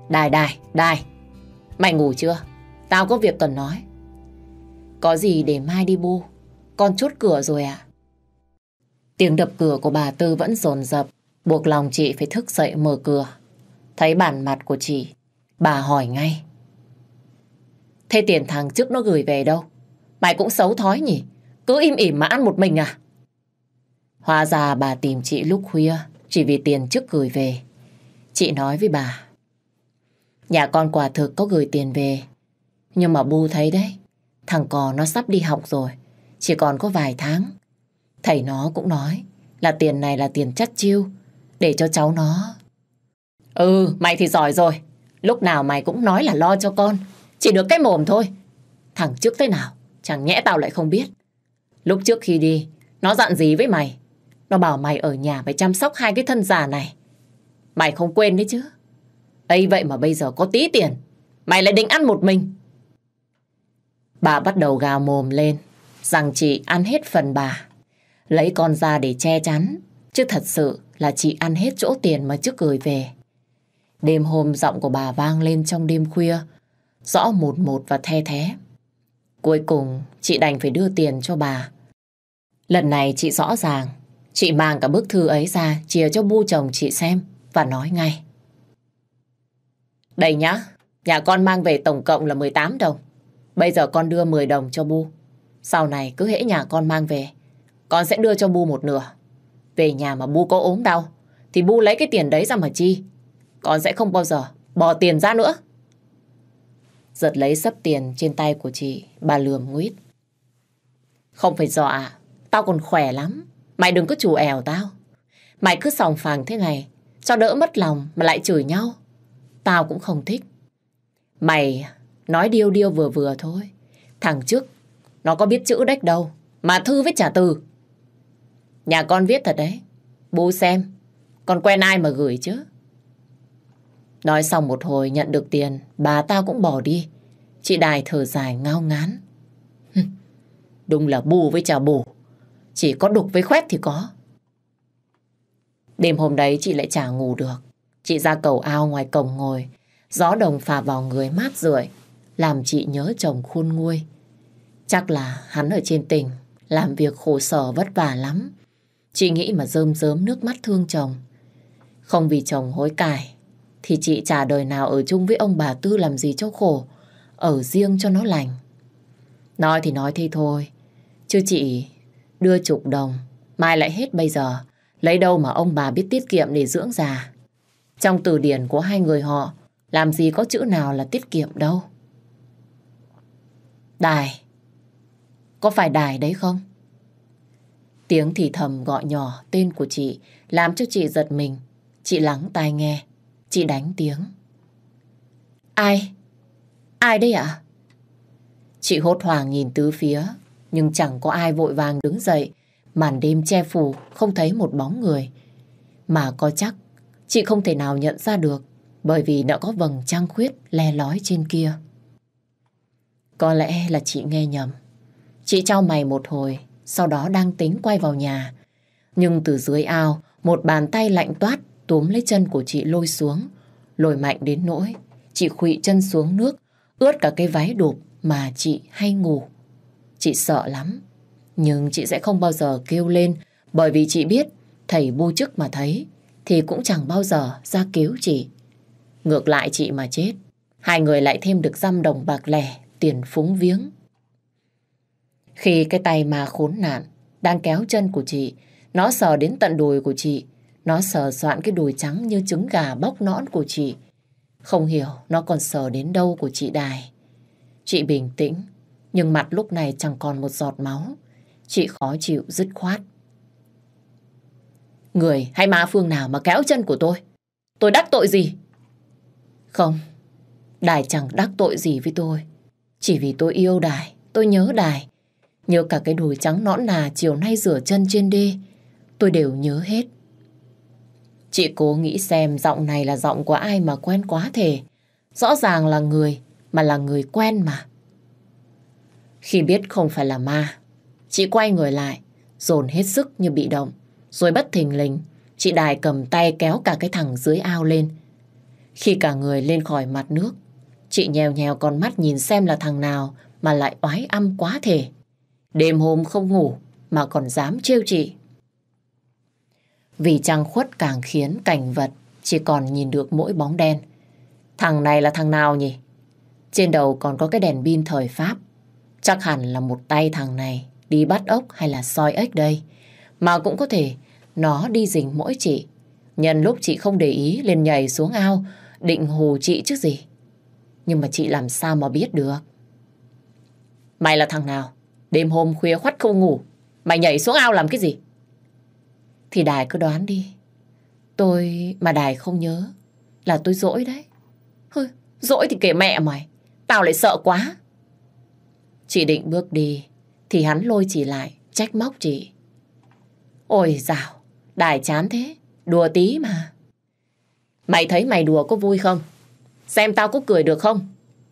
Đài, đài, đài, mày ngủ chưa? Tao có việc cần nói. Có gì để mai đi bu? Con chốt cửa rồi à? Tiếng đập cửa của bà Tư vẫn dồn dập buộc lòng chị phải thức dậy mở cửa. Thấy bản mặt của chị, bà hỏi ngay. Thế tiền thằng trước nó gửi về đâu? Mày cũng xấu thói nhỉ? Cứ im ỉm mà ăn một mình à? Hóa ra bà tìm chị lúc khuya chỉ vì tiền trước gửi về. Chị nói với bà. Nhà con quả thực có gửi tiền về. Nhưng mà Bu thấy đấy, thằng cò nó sắp đi học rồi chỉ còn có vài tháng. Thầy nó cũng nói là tiền này là tiền chắt chiêu để cho cháu nó. Ừ, mày thì giỏi rồi. Lúc nào mày cũng nói là lo cho con. Chỉ được cái mồm thôi. Thằng trước thế nào, chẳng nhẽ tao lại không biết. Lúc trước khi đi, nó dặn gì với mày? Nó bảo mày ở nhà phải chăm sóc hai cái thân già này. Mày không quên đấy chứ. ấy vậy mà bây giờ có tí tiền, mày lại định ăn một mình. Bà bắt đầu gào mồm lên, rằng chị ăn hết phần bà. Lấy con ra để che chắn, chứ thật sự là chị ăn hết chỗ tiền mà trước gửi về. Đêm hôm giọng của bà vang lên trong đêm khuya, rõ một một và the thế. Cuối cùng, chị đành phải đưa tiền cho bà. Lần này chị rõ ràng, chị mang cả bức thư ấy ra chia cho bu chồng chị xem và nói ngay. Đây nhá, nhà con mang về tổng cộng là 18 đồng. Bây giờ con đưa 10 đồng cho bu. Sau này cứ hễ nhà con mang về, con sẽ đưa cho Bu một nửa. Về nhà mà Bu có ốm đau, thì Bu lấy cái tiền đấy ra mà chi. Con sẽ không bao giờ bỏ tiền ra nữa. Giật lấy sấp tiền trên tay của chị, bà lườm nguyết. Không phải dọa, à, tao còn khỏe lắm. Mày đừng có chủ ẻo tao. Mày cứ sòng phàng thế này, cho đỡ mất lòng mà lại chửi nhau. Tao cũng không thích. Mày nói điêu điêu vừa vừa thôi. Thằng trước nó có biết chữ đách đâu. Mà thư viết trả từ. Nhà con viết thật đấy. Bố xem. Con quen ai mà gửi chứ. Nói xong một hồi nhận được tiền, bà ta cũng bỏ đi. Chị Đài thở dài ngao ngán. Đúng là bù với trà bổ Chỉ có đục với khoét thì có. Đêm hôm đấy chị lại chả ngủ được. Chị ra cầu ao ngoài cổng ngồi. Gió đồng phà vào người mát rượi. Làm chị nhớ chồng khôn nguôi. Chắc là hắn ở trên tỉnh, làm việc khổ sở vất vả lắm. Chị nghĩ mà rơm rớm nước mắt thương chồng. Không vì chồng hối cải, thì chị trả đời nào ở chung với ông bà Tư làm gì cho khổ, ở riêng cho nó lành. Nói thì nói thế thôi, chứ chị đưa chục đồng, mai lại hết bây giờ, lấy đâu mà ông bà biết tiết kiệm để dưỡng già. Trong từ điển của hai người họ, làm gì có chữ nào là tiết kiệm đâu. Đài, có phải đài đấy không? Tiếng thì thầm gọi nhỏ tên của chị làm cho chị giật mình. Chị lắng tai nghe. Chị đánh tiếng. Ai? Ai đấy ạ? Chị hốt hoảng nhìn tứ phía, nhưng chẳng có ai vội vàng đứng dậy. Màn đêm che phủ, không thấy một bóng người. Mà có chắc, chị không thể nào nhận ra được, bởi vì đã có vầng trăng khuyết le lói trên kia. Có lẽ là chị nghe nhầm. Chị trao mày một hồi, sau đó đang tính quay vào nhà. Nhưng từ dưới ao, một bàn tay lạnh toát túm lấy chân của chị lôi xuống. lồi mạnh đến nỗi, chị khụy chân xuống nước, ướt cả cái váy đụp mà chị hay ngủ. Chị sợ lắm, nhưng chị sẽ không bao giờ kêu lên bởi vì chị biết thầy bu chức mà thấy thì cũng chẳng bao giờ ra cứu chị. Ngược lại chị mà chết, hai người lại thêm được dăm đồng bạc lẻ, tiền phúng viếng. Khi cái tay mà khốn nạn đang kéo chân của chị, nó sờ đến tận đùi của chị, nó sờ soạn cái đùi trắng như trứng gà bóc nõn của chị. Không hiểu nó còn sờ đến đâu của chị Đài. Chị bình tĩnh, nhưng mặt lúc này chẳng còn một giọt máu. Chị khó chịu dứt khoát. Người hay ma phương nào mà kéo chân của tôi? Tôi đắc tội gì? Không, Đài chẳng đắc tội gì với tôi. Chỉ vì tôi yêu Đài, tôi nhớ Đài, Nhớ cả cái đùi trắng nõn nà chiều nay rửa chân trên đê. Tôi đều nhớ hết. Chị cố nghĩ xem giọng này là giọng của ai mà quen quá thể. Rõ ràng là người, mà là người quen mà. Khi biết không phải là ma, chị quay người lại, dồn hết sức như bị động. Rồi bất thình lình, chị Đài cầm tay kéo cả cái thằng dưới ao lên. Khi cả người lên khỏi mặt nước, chị nhèo nhèo con mắt nhìn xem là thằng nào mà lại oái âm quá thể. Đêm hôm không ngủ mà còn dám trêu chị. Vì trăng khuất càng khiến cảnh vật chỉ còn nhìn được mỗi bóng đen. Thằng này là thằng nào nhỉ? Trên đầu còn có cái đèn pin thời Pháp. Chắc hẳn là một tay thằng này đi bắt ốc hay là soi ếch đây. Mà cũng có thể nó đi dình mỗi chị. Nhân lúc chị không để ý lên nhảy xuống ao định hù chị chứ gì. Nhưng mà chị làm sao mà biết được? Mày là thằng nào? Đêm hôm khuya khoắt không ngủ, mày nhảy xuống ao làm cái gì? Thì Đài cứ đoán đi. Tôi mà Đài không nhớ là tôi dỗi đấy. Hơi, dỗi thì kể mẹ mày, tao lại sợ quá. Chị định bước đi, thì hắn lôi chị lại, trách móc chị. Ôi dào, Đài chán thế, đùa tí mà. Mày thấy mày đùa có vui không? Xem tao có cười được không?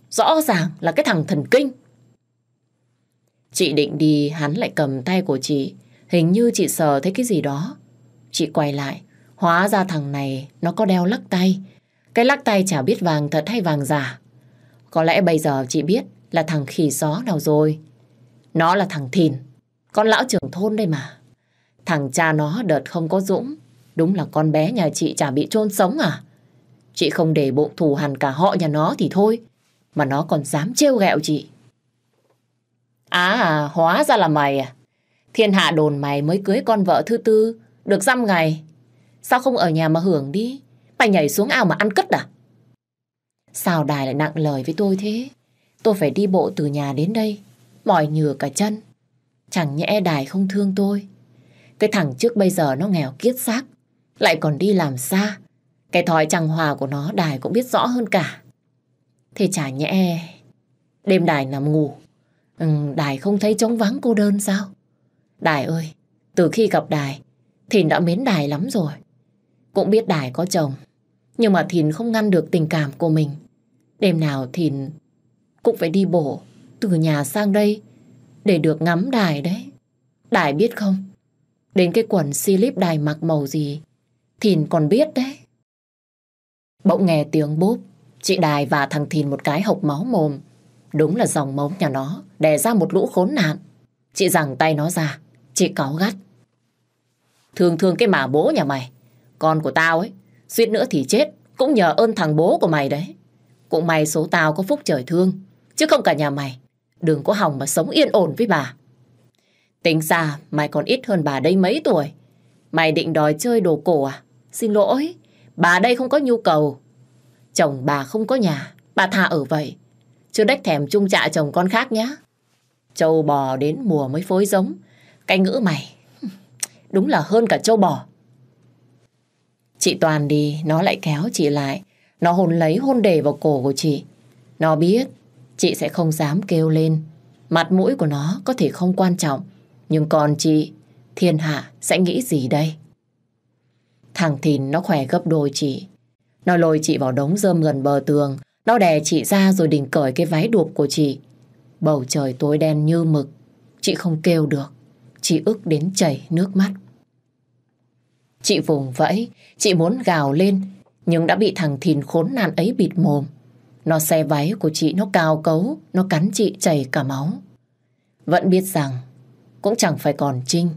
Rõ ràng là cái thằng thần kinh. Chị định đi, hắn lại cầm tay của chị. Hình như chị sờ thấy cái gì đó. Chị quay lại, hóa ra thằng này nó có đeo lắc tay. Cái lắc tay chả biết vàng thật hay vàng giả. Có lẽ bây giờ chị biết là thằng khỉ gió nào rồi. Nó là thằng Thìn, con lão trưởng thôn đây mà. Thằng cha nó đợt không có dũng, đúng là con bé nhà chị chả bị trôn sống à. Chị không để bộ thù hằn cả họ nhà nó thì thôi, mà nó còn dám trêu ghẹo chị. À, hóa ra là mày à? Thiên hạ đồn mày mới cưới con vợ thứ tư, được dăm ngày. Sao không ở nhà mà hưởng đi? Mày nhảy xuống ao mà ăn cất à? Sao đài lại nặng lời với tôi thế? Tôi phải đi bộ từ nhà đến đây, mỏi nhừ cả chân. Chẳng nhẽ đài không thương tôi. Cái thằng trước bây giờ nó nghèo kiết xác, lại còn đi làm xa. Cái thói chẳng hòa của nó đài cũng biết rõ hơn cả. Thế chả nhẽ đêm đài nằm ngủ Đài không thấy trống vắng cô đơn sao? Đài ơi, từ khi gặp Đài, Thìn đã mến Đài lắm rồi. Cũng biết Đài có chồng, nhưng mà Thìn không ngăn được tình cảm của mình. Đêm nào Thìn cũng phải đi bộ từ nhà sang đây để được ngắm Đài đấy. Đài biết không, đến cái quần slip Đài mặc màu gì, Thìn còn biết đấy. Bỗng nghe tiếng bốp, chị Đài và thằng Thìn một cái hộc máu mồm. Đúng là dòng máu nhà nó đẻ ra một lũ khốn nạn. Chị giằng tay nó ra, chị cáu gắt. Thường thường cái mà bố nhà mày, con của tao ấy, suýt nữa thì chết, cũng nhờ ơn thằng bố của mày đấy. Cũng may số tao có phúc trời thương, chứ không cả nhà mày, đừng có hòng mà sống yên ổn với bà. Tính ra mày còn ít hơn bà đây mấy tuổi. Mày định đòi chơi đồ cổ à? Xin lỗi, bà đây không có nhu cầu. Chồng bà không có nhà, bà thà ở vậy. chưa đách thèm chung trạ chồng con khác nhá. Châu bò đến mùa mới phối giống. Cái ngữ mày, đúng là hơn cả châu bò. Chị Toàn đi, nó lại kéo chị lại. Nó hôn lấy hôn để vào cổ của chị. Nó biết, chị sẽ không dám kêu lên. Mặt mũi của nó có thể không quan trọng. Nhưng còn chị, thiên hạ sẽ nghĩ gì đây? Thằng Thìn nó khỏe gấp đôi chị. Nó lôi chị vào đống rơm gần bờ tường. Nó đè chị ra rồi định cởi cái váy đụp của chị. Bầu trời tối đen như mực, chị không kêu được, chị ức đến chảy nước mắt. Chị vùng vẫy, chị muốn gào lên, nhưng đã bị thằng thìn khốn nạn ấy bịt mồm. Nó xe váy của chị nó cao cấu, nó cắn chị chảy cả máu. Vẫn biết rằng, cũng chẳng phải còn Trinh.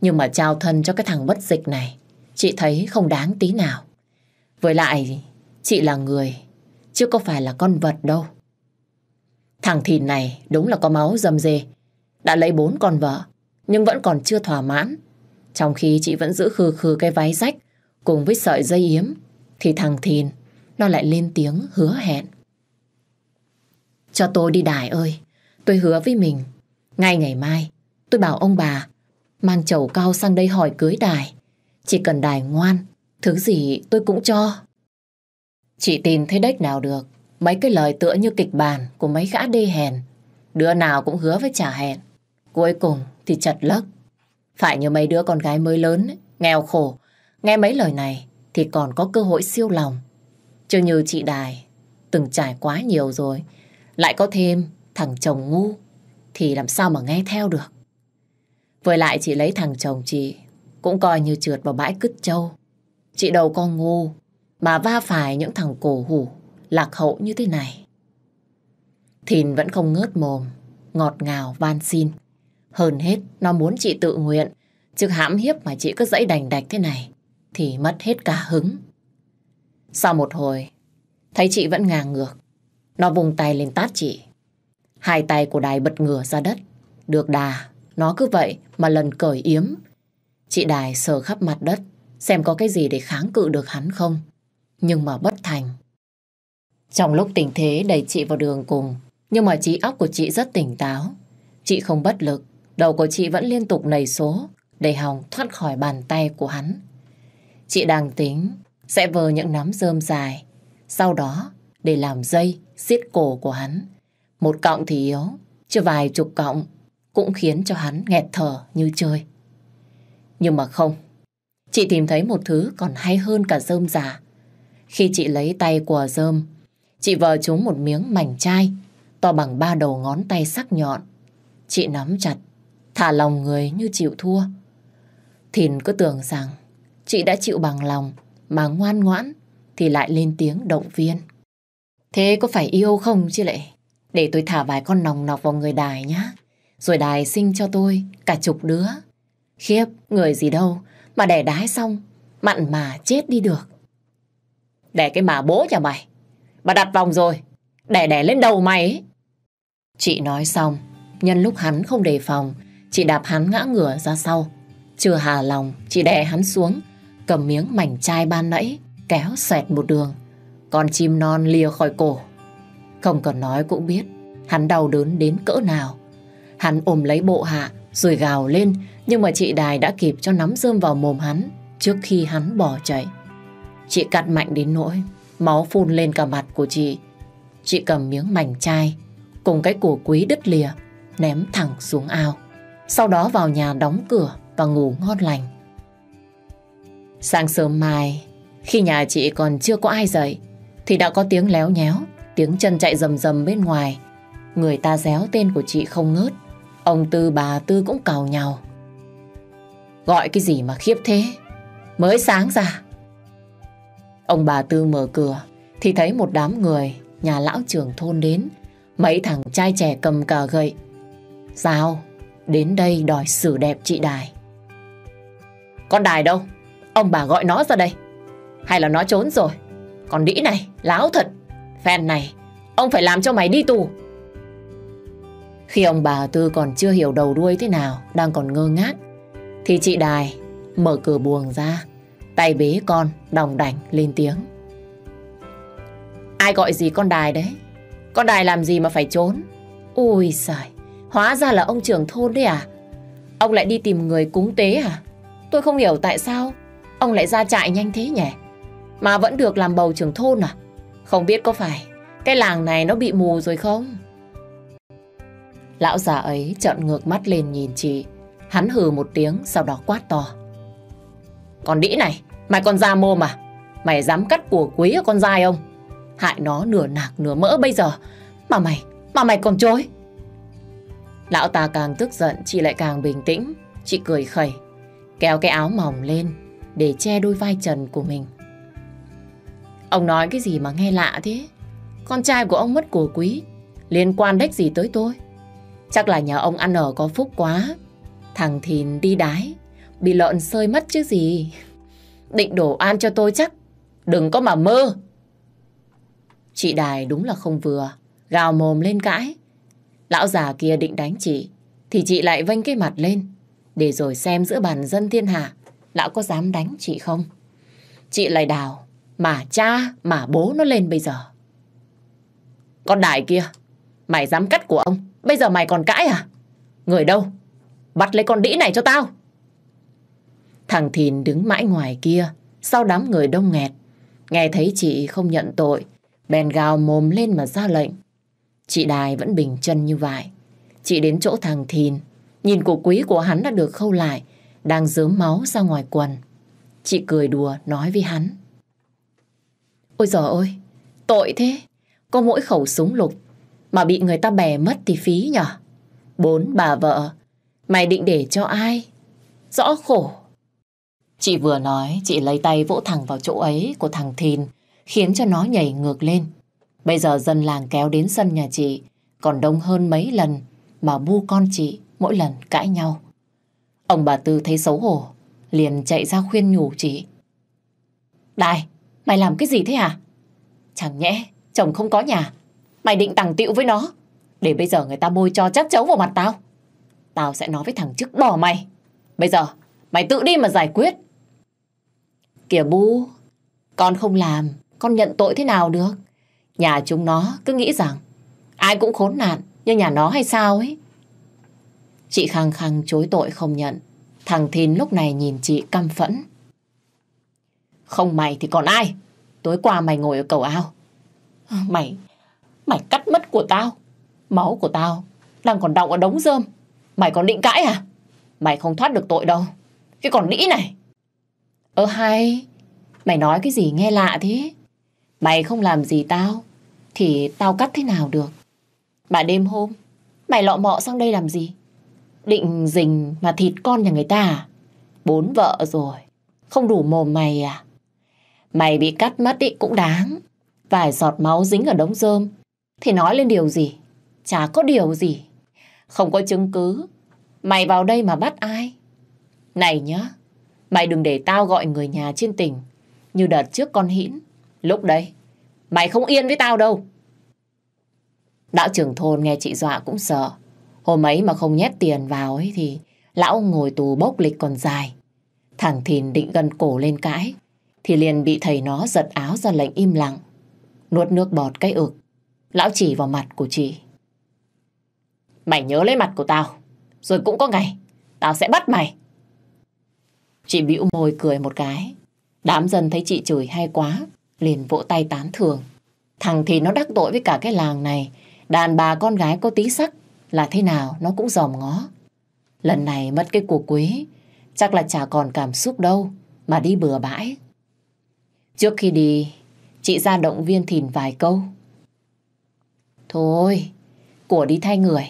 Nhưng mà trao thân cho cái thằng bất dịch này, chị thấy không đáng tí nào. Với lại, chị là người, chứ có phải là con vật đâu. Thằng thìn này đúng là có máu dầm dề. Đã lấy bốn con vợ, nhưng vẫn còn chưa thỏa mãn. Trong khi chị vẫn giữ khư khư cái váy rách cùng với sợi dây yếm, thì thằng thìn nó lại lên tiếng hứa hẹn. Cho tôi đi đài ơi, tôi hứa với mình. Ngay ngày mai, tôi bảo ông bà mang chầu cao sang đây hỏi cưới đài. Chỉ cần đài ngoan, thứ gì tôi cũng cho. Chị tìm thấy đếch nào được. Mấy cái lời tựa như kịch bản của mấy gã đê hèn. Đứa nào cũng hứa với trả hẹn. Cuối cùng thì chật lấc. Phải như mấy đứa con gái mới lớn, nghèo khổ. Nghe mấy lời này thì còn có cơ hội siêu lòng. Chưa như chị Đài, từng trải quá nhiều rồi. Lại có thêm thằng chồng ngu thì làm sao mà nghe theo được. Với lại chị lấy thằng chồng chị cũng coi như trượt vào bãi cứt trâu. Chị đâu có ngu mà va phải những thằng cổ hủ lạc hậu như thế này. Thìn vẫn không ngớt mồm, ngọt ngào van xin. Hơn hết, nó muốn chị tự nguyện, chứ hãm hiếp mà chị cứ dãy đành đạch thế này, thì mất hết cả hứng. Sau một hồi, thấy chị vẫn ngang ngược, nó vùng tay lên tát chị. Hai tay của Đài bật ngửa ra đất, được đà, nó cứ vậy mà lần cởi yếm. Chị Đài sờ khắp mặt đất, xem có cái gì để kháng cự được hắn không. Nhưng mà bất trong lúc tình thế đẩy chị vào đường cùng, nhưng mà trí óc của chị rất tỉnh táo. Chị không bất lực, đầu của chị vẫn liên tục nảy số để hòng thoát khỏi bàn tay của hắn. Chị đang tính sẽ vờ những nắm rơm dài, sau đó để làm dây xiết cổ của hắn. Một cọng thì yếu, chưa vài chục cọng cũng khiến cho hắn nghẹt thở như chơi. Nhưng mà không, chị tìm thấy một thứ còn hay hơn cả rơm giả. Dạ. Khi chị lấy tay của rơm Chị vờ chúng một miếng mảnh chai, to bằng ba đầu ngón tay sắc nhọn. Chị nắm chặt, thả lòng người như chịu thua. Thìn cứ tưởng rằng chị đã chịu bằng lòng mà ngoan ngoãn thì lại lên tiếng động viên. Thế có phải yêu không chứ lệ? Để tôi thả vài con nòng nọc vào người đài nhá. Rồi đài sinh cho tôi cả chục đứa. Khiếp, người gì đâu mà đẻ đái xong, mặn mà chết đi được. Đẻ cái mà bố nhà mày, Bà đặt vòng rồi, đẻ đẻ lên đầu mày ấy. Chị nói xong, nhân lúc hắn không đề phòng, chị đạp hắn ngã ngửa ra sau. Chưa hà lòng, chị đè hắn xuống, cầm miếng mảnh chai ban nãy, kéo xẹt một đường. Con chim non lìa khỏi cổ. Không cần nói cũng biết, hắn đau đớn đến cỡ nào. Hắn ôm lấy bộ hạ, rồi gào lên, nhưng mà chị Đài đã kịp cho nắm rơm vào mồm hắn trước khi hắn bỏ chạy. Chị cắt mạnh đến nỗi máu phun lên cả mặt của chị. Chị cầm miếng mảnh chai, cùng cái củ quý đứt lìa, ném thẳng xuống ao. Sau đó vào nhà đóng cửa và ngủ ngon lành. Sáng sớm mai, khi nhà chị còn chưa có ai dậy, thì đã có tiếng léo nhéo, tiếng chân chạy rầm rầm bên ngoài. Người ta réo tên của chị không ngớt, ông Tư bà Tư cũng cào nhau. Gọi cái gì mà khiếp thế? Mới sáng ra, Ông bà Tư mở cửa thì thấy một đám người nhà lão trưởng thôn đến. Mấy thằng trai trẻ cầm cờ gậy. sao đến đây đòi xử đẹp chị Đài. Con Đài đâu? Ông bà gọi nó ra đây. Hay là nó trốn rồi? con đĩ này, láo thật. Phen này, ông phải làm cho mày đi tù. Khi ông bà Tư còn chưa hiểu đầu đuôi thế nào, đang còn ngơ ngác, thì chị Đài mở cửa buồng ra, Tay bế con, đồng đảnh lên tiếng. Ai gọi gì con đài đấy? Con đài làm gì mà phải trốn? Ôi giời, hóa ra là ông trưởng thôn đấy à? Ông lại đi tìm người cúng tế à? Tôi không hiểu tại sao ông lại ra trại nhanh thế nhỉ? Mà vẫn được làm bầu trưởng thôn à? Không biết có phải cái làng này nó bị mù rồi không? Lão già ấy trợn ngược mắt lên nhìn chị. Hắn hừ một tiếng sau đó quát to. Còn đĩ này, Mày con da mồm à? Mày dám cắt của quý ở con dai không? Hại nó nửa nạc nửa mỡ bây giờ. Mà mày, mà mày còn chối. Lão ta càng tức giận, chị lại càng bình tĩnh. Chị cười khẩy, kéo cái áo mỏng lên để che đôi vai trần của mình. Ông nói cái gì mà nghe lạ thế? Con trai của ông mất của quý, liên quan đếch gì tới tôi? Chắc là nhà ông ăn ở có phúc quá. Thằng Thìn đi đái, bị lợn sơi mất chứ gì định đổ an cho tôi chắc. Đừng có mà mơ. Chị Đài đúng là không vừa, gào mồm lên cãi. Lão già kia định đánh chị, thì chị lại vênh cái mặt lên, để rồi xem giữa bàn dân thiên hạ, lão có dám đánh chị không? Chị lại đào, mà cha, mà bố nó lên bây giờ. Con Đài kia, mày dám cắt của ông, bây giờ mày còn cãi à? Người đâu? Bắt lấy con đĩ này cho tao. Thằng Thìn đứng mãi ngoài kia, sau đám người đông nghẹt. Nghe thấy chị không nhận tội, bèn gào mồm lên mà ra lệnh. Chị Đài vẫn bình chân như vậy. Chị đến chỗ thằng Thìn, nhìn cổ quý của hắn đã được khâu lại, đang dớm máu ra ngoài quần. Chị cười đùa nói với hắn. Ôi giời ơi, tội thế, có mỗi khẩu súng lục mà bị người ta bè mất thì phí nhở. Bốn bà vợ, mày định để cho ai? Rõ khổ. Chị vừa nói, chị lấy tay vỗ thẳng vào chỗ ấy của thằng Thìn, khiến cho nó nhảy ngược lên. Bây giờ dân làng kéo đến sân nhà chị, còn đông hơn mấy lần mà bu con chị mỗi lần cãi nhau. Ông bà Tư thấy xấu hổ, liền chạy ra khuyên nhủ chị. Đại, mày làm cái gì thế à? Chẳng nhẽ chồng không có nhà, mày định tàng tiệu với nó, để bây giờ người ta bôi cho chắc chấu vào mặt tao. Tao sẽ nói với thằng trước bỏ mày. Bây giờ, mày tự đi mà giải quyết. Kìa bu, con không làm, con nhận tội thế nào được? Nhà chúng nó cứ nghĩ rằng ai cũng khốn nạn như nhà nó hay sao ấy. Chị khăng khăng chối tội không nhận. Thằng Thìn lúc này nhìn chị căm phẫn. Không mày thì còn ai? Tối qua mày ngồi ở cầu ao. Mày, mày cắt mất của tao. Máu của tao đang còn đọng ở đống rơm. Mày còn định cãi à? Mày không thoát được tội đâu. Cái còn đĩ này. Ơ hay, mày nói cái gì nghe lạ thế? Mày không làm gì tao, thì tao cắt thế nào được? Bà đêm hôm, mày lọ mọ sang đây làm gì? Định rình mà thịt con nhà người ta à? Bốn vợ rồi, không đủ mồm mày à? Mày bị cắt mất ý cũng đáng. Vài giọt máu dính ở đống rơm, thì nói lên điều gì? Chả có điều gì. Không có chứng cứ, mày vào đây mà bắt ai? Này nhá, Mày đừng để tao gọi người nhà trên tỉnh, như đợt trước con hĩn. Lúc đấy, mày không yên với tao đâu. Đạo trưởng thôn nghe chị dọa cũng sợ. Hôm ấy mà không nhét tiền vào ấy thì lão ngồi tù bốc lịch còn dài. Thằng Thìn định gần cổ lên cãi, thì liền bị thầy nó giật áo ra lệnh im lặng. Nuốt nước bọt cái ực, lão chỉ vào mặt của chị. Mày nhớ lấy mặt của tao, rồi cũng có ngày, tao sẽ bắt mày. Chị bĩu môi cười một cái. Đám dân thấy chị chửi hay quá, liền vỗ tay tán thường. Thằng thì nó đắc tội với cả cái làng này, đàn bà con gái có tí sắc là thế nào nó cũng dòm ngó. Lần này mất cái cuộc quý, chắc là chả còn cảm xúc đâu mà đi bừa bãi. Trước khi đi, chị ra động viên thìn vài câu. Thôi, của đi thay người,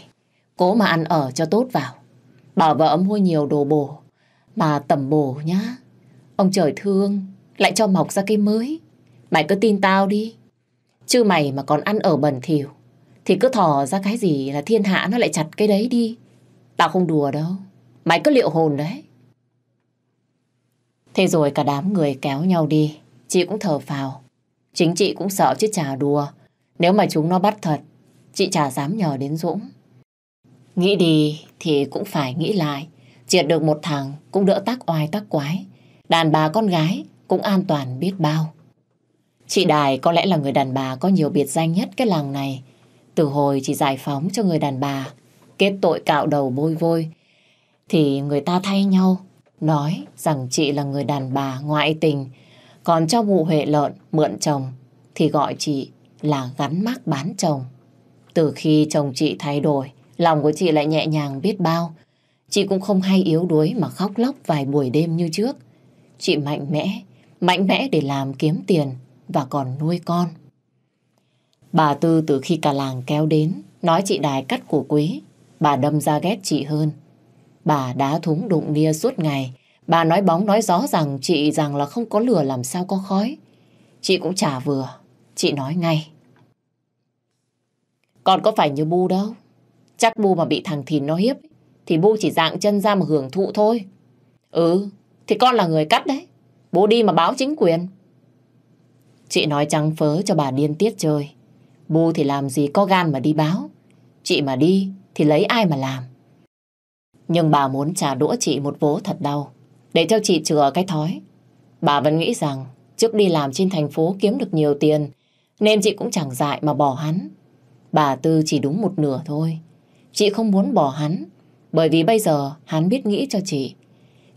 cố mà ăn ở cho tốt vào. Bảo vợ mua nhiều đồ bổ, Bà tẩm bổ nhá. Ông trời thương, lại cho mọc ra cây mới. Mày cứ tin tao đi. Chứ mày mà còn ăn ở bẩn thỉu thì cứ thò ra cái gì là thiên hạ nó lại chặt cái đấy đi. Tao không đùa đâu. Mày cứ liệu hồn đấy. Thế rồi cả đám người kéo nhau đi. Chị cũng thở phào. Chính chị cũng sợ chứ chả đùa. Nếu mà chúng nó bắt thật, chị chả dám nhờ đến Dũng. Nghĩ đi thì cũng phải nghĩ lại. Triệt được một thằng cũng đỡ tác oai tác quái. Đàn bà con gái cũng an toàn biết bao. Chị Đài có lẽ là người đàn bà có nhiều biệt danh nhất cái làng này. Từ hồi chị giải phóng cho người đàn bà, kết tội cạo đầu bôi vôi, thì người ta thay nhau, nói rằng chị là người đàn bà ngoại tình, còn cho mụ Huệ lợn mượn chồng, thì gọi chị là gắn mắc bán chồng. Từ khi chồng chị thay đổi, lòng của chị lại nhẹ nhàng biết bao, Chị cũng không hay yếu đuối mà khóc lóc vài buổi đêm như trước. Chị mạnh mẽ, mạnh mẽ để làm kiếm tiền và còn nuôi con. Bà Tư từ khi cả làng kéo đến, nói chị Đài cắt của quý, bà đâm ra ghét chị hơn. Bà đá thúng đụng nia suốt ngày, bà nói bóng nói gió rằng chị rằng là không có lửa làm sao có khói. Chị cũng chả vừa, chị nói ngay. Còn có phải như Bu đâu, chắc Bu mà bị thằng Thìn nó hiếp, thì bố chỉ dạng chân ra mà hưởng thụ thôi. Ừ, thì con là người cắt đấy. Bố đi mà báo chính quyền. Chị nói trắng phớ cho bà điên tiết chơi. bố thì làm gì có gan mà đi báo. Chị mà đi thì lấy ai mà làm. Nhưng bà muốn trả đũa chị một vố thật đau để cho chị chừa cái thói. Bà vẫn nghĩ rằng trước đi làm trên thành phố kiếm được nhiều tiền nên chị cũng chẳng dại mà bỏ hắn. Bà Tư chỉ đúng một nửa thôi. Chị không muốn bỏ hắn bởi vì bây giờ hắn biết nghĩ cho chị.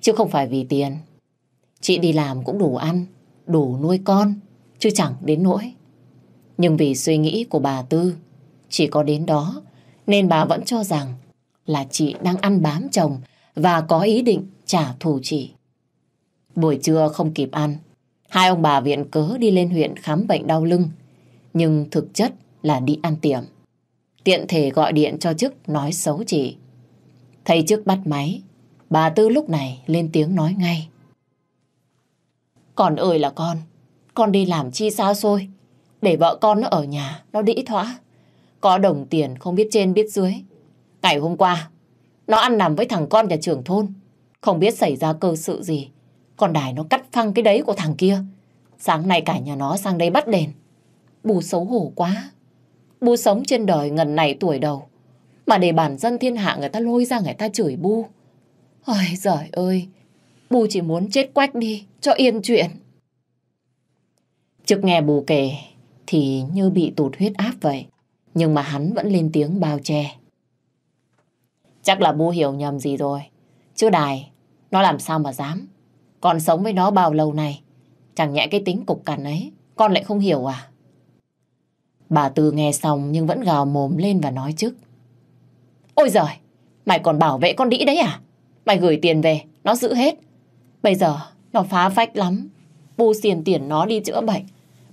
Chứ không phải vì tiền. Chị đi làm cũng đủ ăn, đủ nuôi con, chứ chẳng đến nỗi. Nhưng vì suy nghĩ của bà Tư chỉ có đến đó, nên bà vẫn cho rằng là chị đang ăn bám chồng và có ý định trả thù chị. Buổi trưa không kịp ăn, hai ông bà viện cớ đi lên huyện khám bệnh đau lưng, nhưng thực chất là đi ăn tiệm. Tiện thể gọi điện cho chức nói xấu chị. Thấy trước bắt máy, bà Tư lúc này lên tiếng nói ngay. Con ơi là con, con đi làm chi xa xôi, để vợ con nó ở nhà, nó đĩ thỏa. Có đồng tiền không biết trên biết dưới. Ngày hôm qua, nó ăn nằm với thằng con nhà trưởng thôn, không biết xảy ra cơ sự gì. Còn đài nó cắt phăng cái đấy của thằng kia. Sáng nay cả nhà nó sang đây bắt đền. Bù xấu hổ quá. Bù sống trên đời ngần này tuổi đầu. Mà để bản dân thiên hạ người ta lôi ra người ta chửi bu. Ôi giời ơi, bu chỉ muốn chết quách đi, cho yên chuyện. Trực nghe bù kể thì như bị tụt huyết áp vậy. Nhưng mà hắn vẫn lên tiếng bao che. Chắc là bu hiểu nhầm gì rồi. Chứ đài, nó làm sao mà dám. Con sống với nó bao lâu này. Chẳng nhẽ cái tính cục cằn ấy, con lại không hiểu à? Bà Tư nghe xong nhưng vẫn gào mồm lên và nói trước. Ôi giời, mày còn bảo vệ con đĩ đấy à? Mày gửi tiền về, nó giữ hết. Bây giờ, nó phá phách lắm. Bù xiền tiền nó đi chữa bệnh.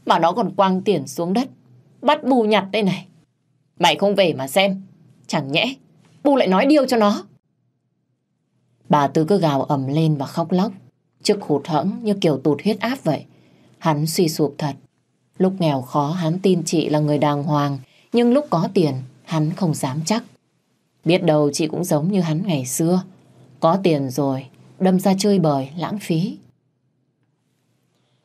Mà nó còn quăng tiền xuống đất. Bắt bù nhặt đây này. Mày không về mà xem. Chẳng nhẽ, bù lại nói điêu cho nó. Bà Tư cứ gào ầm lên và khóc lóc. Trước hụt hẫng như kiểu tụt huyết áp vậy. Hắn suy sụp thật. Lúc nghèo khó hắn tin chị là người đàng hoàng. Nhưng lúc có tiền, hắn không dám chắc. Biết đâu chị cũng giống như hắn ngày xưa. Có tiền rồi, đâm ra chơi bời, lãng phí.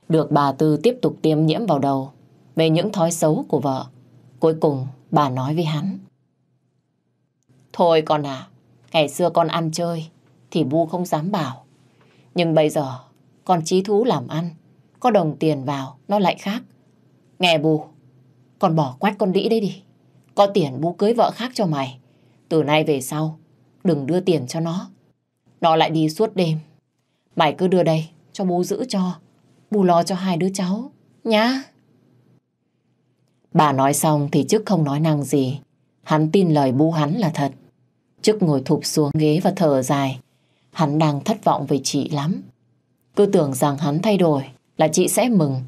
Được bà Tư tiếp tục tiêm nhiễm vào đầu về những thói xấu của vợ. Cuối cùng, bà nói với hắn. Thôi con à, ngày xưa con ăn chơi thì Bu không dám bảo. Nhưng bây giờ, con trí thú làm ăn, có đồng tiền vào, nó lại khác. Nghe Bu, con bỏ quách con đĩ đấy đi. Có tiền Bu cưới vợ khác cho mày. Từ nay về sau, đừng đưa tiền cho nó. Nó lại đi suốt đêm. Mày cứ đưa đây, cho bố giữ cho. Bù lo cho hai đứa cháu, nhá. Bà nói xong thì chức không nói năng gì. Hắn tin lời bố hắn là thật. chức ngồi thụp xuống ghế và thở dài. Hắn đang thất vọng về chị lắm. Cứ tưởng rằng hắn thay đổi là chị sẽ mừng.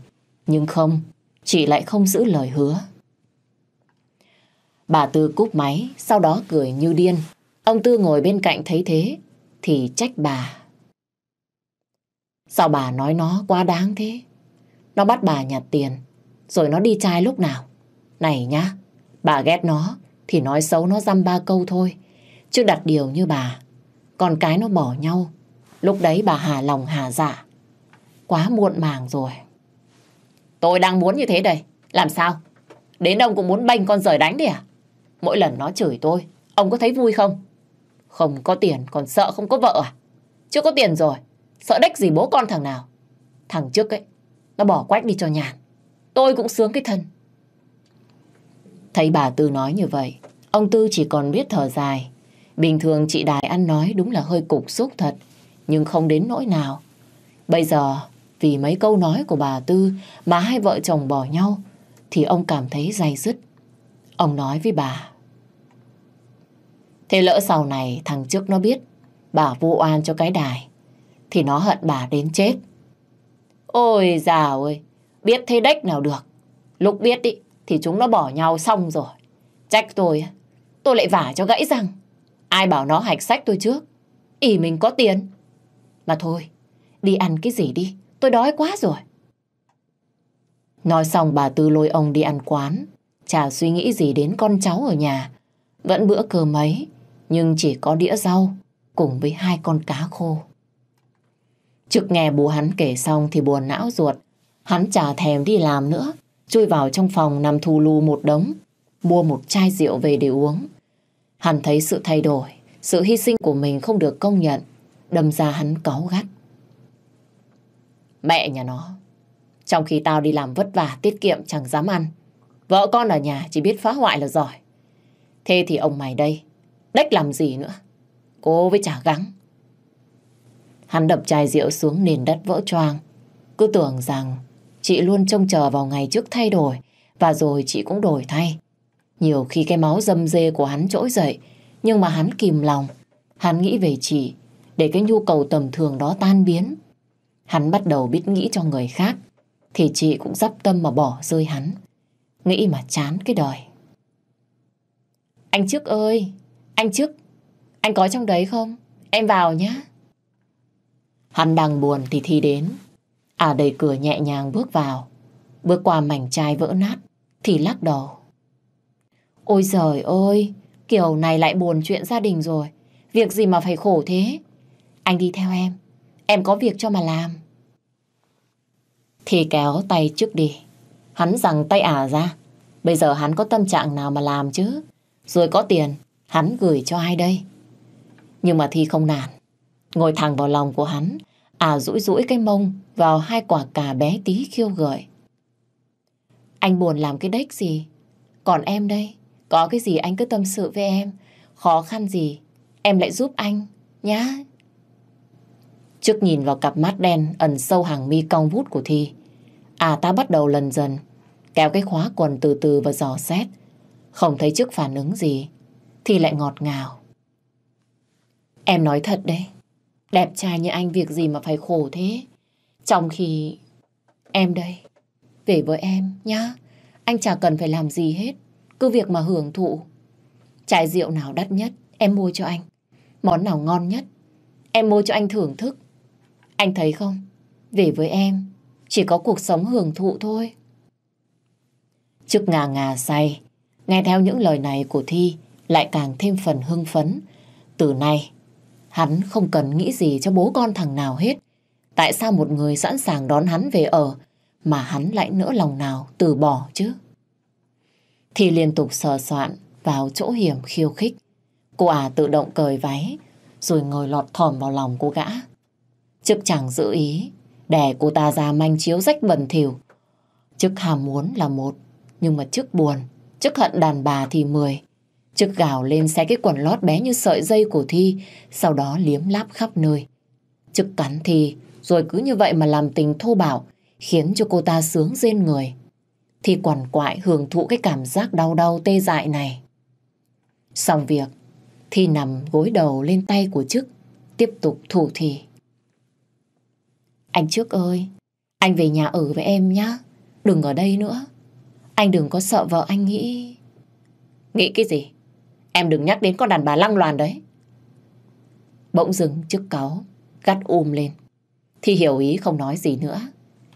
Nhưng không, chị lại không giữ lời hứa. Bà Tư cúp máy, sau đó cười như điên. Ông Tư ngồi bên cạnh thấy thế, thì trách bà. Sao bà nói nó quá đáng thế? Nó bắt bà nhặt tiền, rồi nó đi trai lúc nào? Này nhá, bà ghét nó, thì nói xấu nó dăm ba câu thôi. Chứ đặt điều như bà, còn cái nó bỏ nhau. Lúc đấy bà hà lòng hà dạ. Quá muộn màng rồi. Tôi đang muốn như thế đây. Làm sao? Đến đông cũng muốn banh con rời đánh đi à? Mỗi lần nó chửi tôi, ông có thấy vui không? Không có tiền còn sợ không có vợ à? Chưa có tiền rồi, sợ đếch gì bố con thằng nào? Thằng trước ấy, nó bỏ quách đi cho nhàn. Tôi cũng sướng cái thân. Thấy bà Tư nói như vậy, ông Tư chỉ còn biết thở dài. Bình thường chị Đài ăn nói đúng là hơi cục xúc thật, nhưng không đến nỗi nào. Bây giờ, vì mấy câu nói của bà Tư mà hai vợ chồng bỏ nhau, thì ông cảm thấy dày dứt. Ông nói với bà. Thế lỡ sau này thằng trước nó biết bà vu oan cho cái đài thì nó hận bà đến chết. Ôi già ơi, biết thế đếch nào được. Lúc biết ý, thì chúng nó bỏ nhau xong rồi. Trách tôi, tôi lại vả cho gãy răng. Ai bảo nó hạch sách tôi trước. ỉ mình có tiền. Mà thôi, đi ăn cái gì đi, tôi đói quá rồi. Nói xong bà Tư lôi ông đi ăn quán. Chả suy nghĩ gì đến con cháu ở nhà. Vẫn bữa cơm ấy, nhưng chỉ có đĩa rau cùng với hai con cá khô. Trực nghe bố hắn kể xong thì buồn não ruột, hắn chả thèm đi làm nữa, chui vào trong phòng nằm thù lù một đống, mua một chai rượu về để uống. Hắn thấy sự thay đổi, sự hy sinh của mình không được công nhận, đâm ra hắn cáu gắt. Mẹ nhà nó, trong khi tao đi làm vất vả tiết kiệm chẳng dám ăn, vợ con ở nhà chỉ biết phá hoại là giỏi. Thế thì ông mày đây, Đếch làm gì nữa. Cô với chả gắng. Hắn đập chai rượu xuống nền đất vỡ choang. Cứ tưởng rằng chị luôn trông chờ vào ngày trước thay đổi và rồi chị cũng đổi thay. Nhiều khi cái máu dâm dê của hắn trỗi dậy nhưng mà hắn kìm lòng. Hắn nghĩ về chị để cái nhu cầu tầm thường đó tan biến. Hắn bắt đầu biết nghĩ cho người khác thì chị cũng dắp tâm mà bỏ rơi hắn. Nghĩ mà chán cái đời. Anh trước ơi, anh trước, anh có trong đấy không? Em vào nhé. Hắn đang buồn thì Thi đến. À đầy cửa nhẹ nhàng bước vào. Bước qua mảnh chai vỡ nát, thì lắc đầu. Ôi giời ơi, kiểu này lại buồn chuyện gia đình rồi. Việc gì mà phải khổ thế? Anh đi theo em, em có việc cho mà làm. Thi kéo tay trước đi. Hắn giằng tay ả ra. Bây giờ hắn có tâm trạng nào mà làm chứ? Rồi có tiền, Hắn gửi cho ai đây? Nhưng mà Thi không nản. Ngồi thẳng vào lòng của hắn, à rũi rũi cái mông vào hai quả cà bé tí khiêu gợi. Anh buồn làm cái đếch gì? Còn em đây, có cái gì anh cứ tâm sự với em. Khó khăn gì, em lại giúp anh, nhá. Trước nhìn vào cặp mắt đen ẩn sâu hàng mi cong vút của Thi, à ta bắt đầu lần dần, kéo cái khóa quần từ từ và dò xét. Không thấy trước phản ứng gì, thì lại ngọt ngào. Em nói thật đấy, đẹp trai như anh việc gì mà phải khổ thế. Trong khi em đây, về với em nhá, anh chả cần phải làm gì hết, cứ việc mà hưởng thụ. Chai rượu nào đắt nhất, em mua cho anh. Món nào ngon nhất, em mua cho anh thưởng thức. Anh thấy không, về với em, chỉ có cuộc sống hưởng thụ thôi. Trước ngà ngà say, nghe theo những lời này của Thi, lại càng thêm phần hưng phấn. Từ nay, hắn không cần nghĩ gì cho bố con thằng nào hết. Tại sao một người sẵn sàng đón hắn về ở mà hắn lại nỡ lòng nào từ bỏ chứ? Thì liên tục sờ soạn vào chỗ hiểm khiêu khích. Cô à tự động cởi váy rồi ngồi lọt thỏm vào lòng cô gã. Chức chẳng giữ ý đè cô ta ra manh chiếu rách bẩn thỉu. Chức hàm muốn là một nhưng mà chức buồn, chức hận đàn bà thì mười. Chức gào lên xé cái quần lót bé như sợi dây của Thi, sau đó liếm láp khắp nơi. trước cắn Thi, rồi cứ như vậy mà làm tình thô bạo, khiến cho cô ta sướng rên người. Thi quằn quại hưởng thụ cái cảm giác đau đau tê dại này. Xong việc, Thi nằm gối đầu lên tay của trước tiếp tục thủ Thi. Anh trước ơi, anh về nhà ở với em nhá, đừng ở đây nữa. Anh đừng có sợ vợ anh nghĩ... Nghĩ cái gì? Em đừng nhắc đến con đàn bà lăng loàn đấy. Bỗng dừng trước cáo, gắt um lên. Thi hiểu ý không nói gì nữa.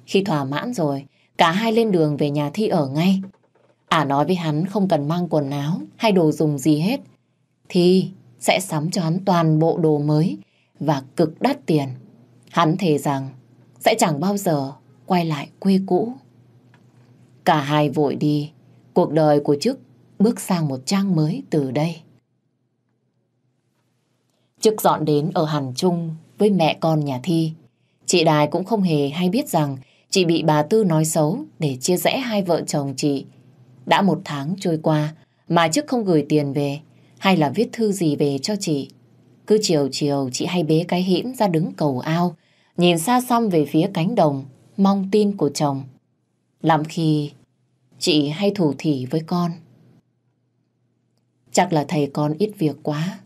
Khi thỏa mãn rồi, cả hai lên đường về nhà Thi ở ngay. À nói với hắn không cần mang quần áo hay đồ dùng gì hết. Thi sẽ sắm cho hắn toàn bộ đồ mới và cực đắt tiền. Hắn thề rằng sẽ chẳng bao giờ quay lại quê cũ. Cả hai vội đi, cuộc đời của Trúc bước sang một trang mới từ đây. Trước dọn đến ở Hàn Trung với mẹ con nhà Thi, chị Đài cũng không hề hay biết rằng chị bị bà Tư nói xấu để chia rẽ hai vợ chồng chị. Đã một tháng trôi qua mà trước không gửi tiền về hay là viết thư gì về cho chị. Cứ chiều chiều chị hay bế cái hĩm ra đứng cầu ao, nhìn xa xăm về phía cánh đồng, mong tin của chồng. Làm khi chị hay thủ thỉ với con. Chắc là thầy con ít việc quá.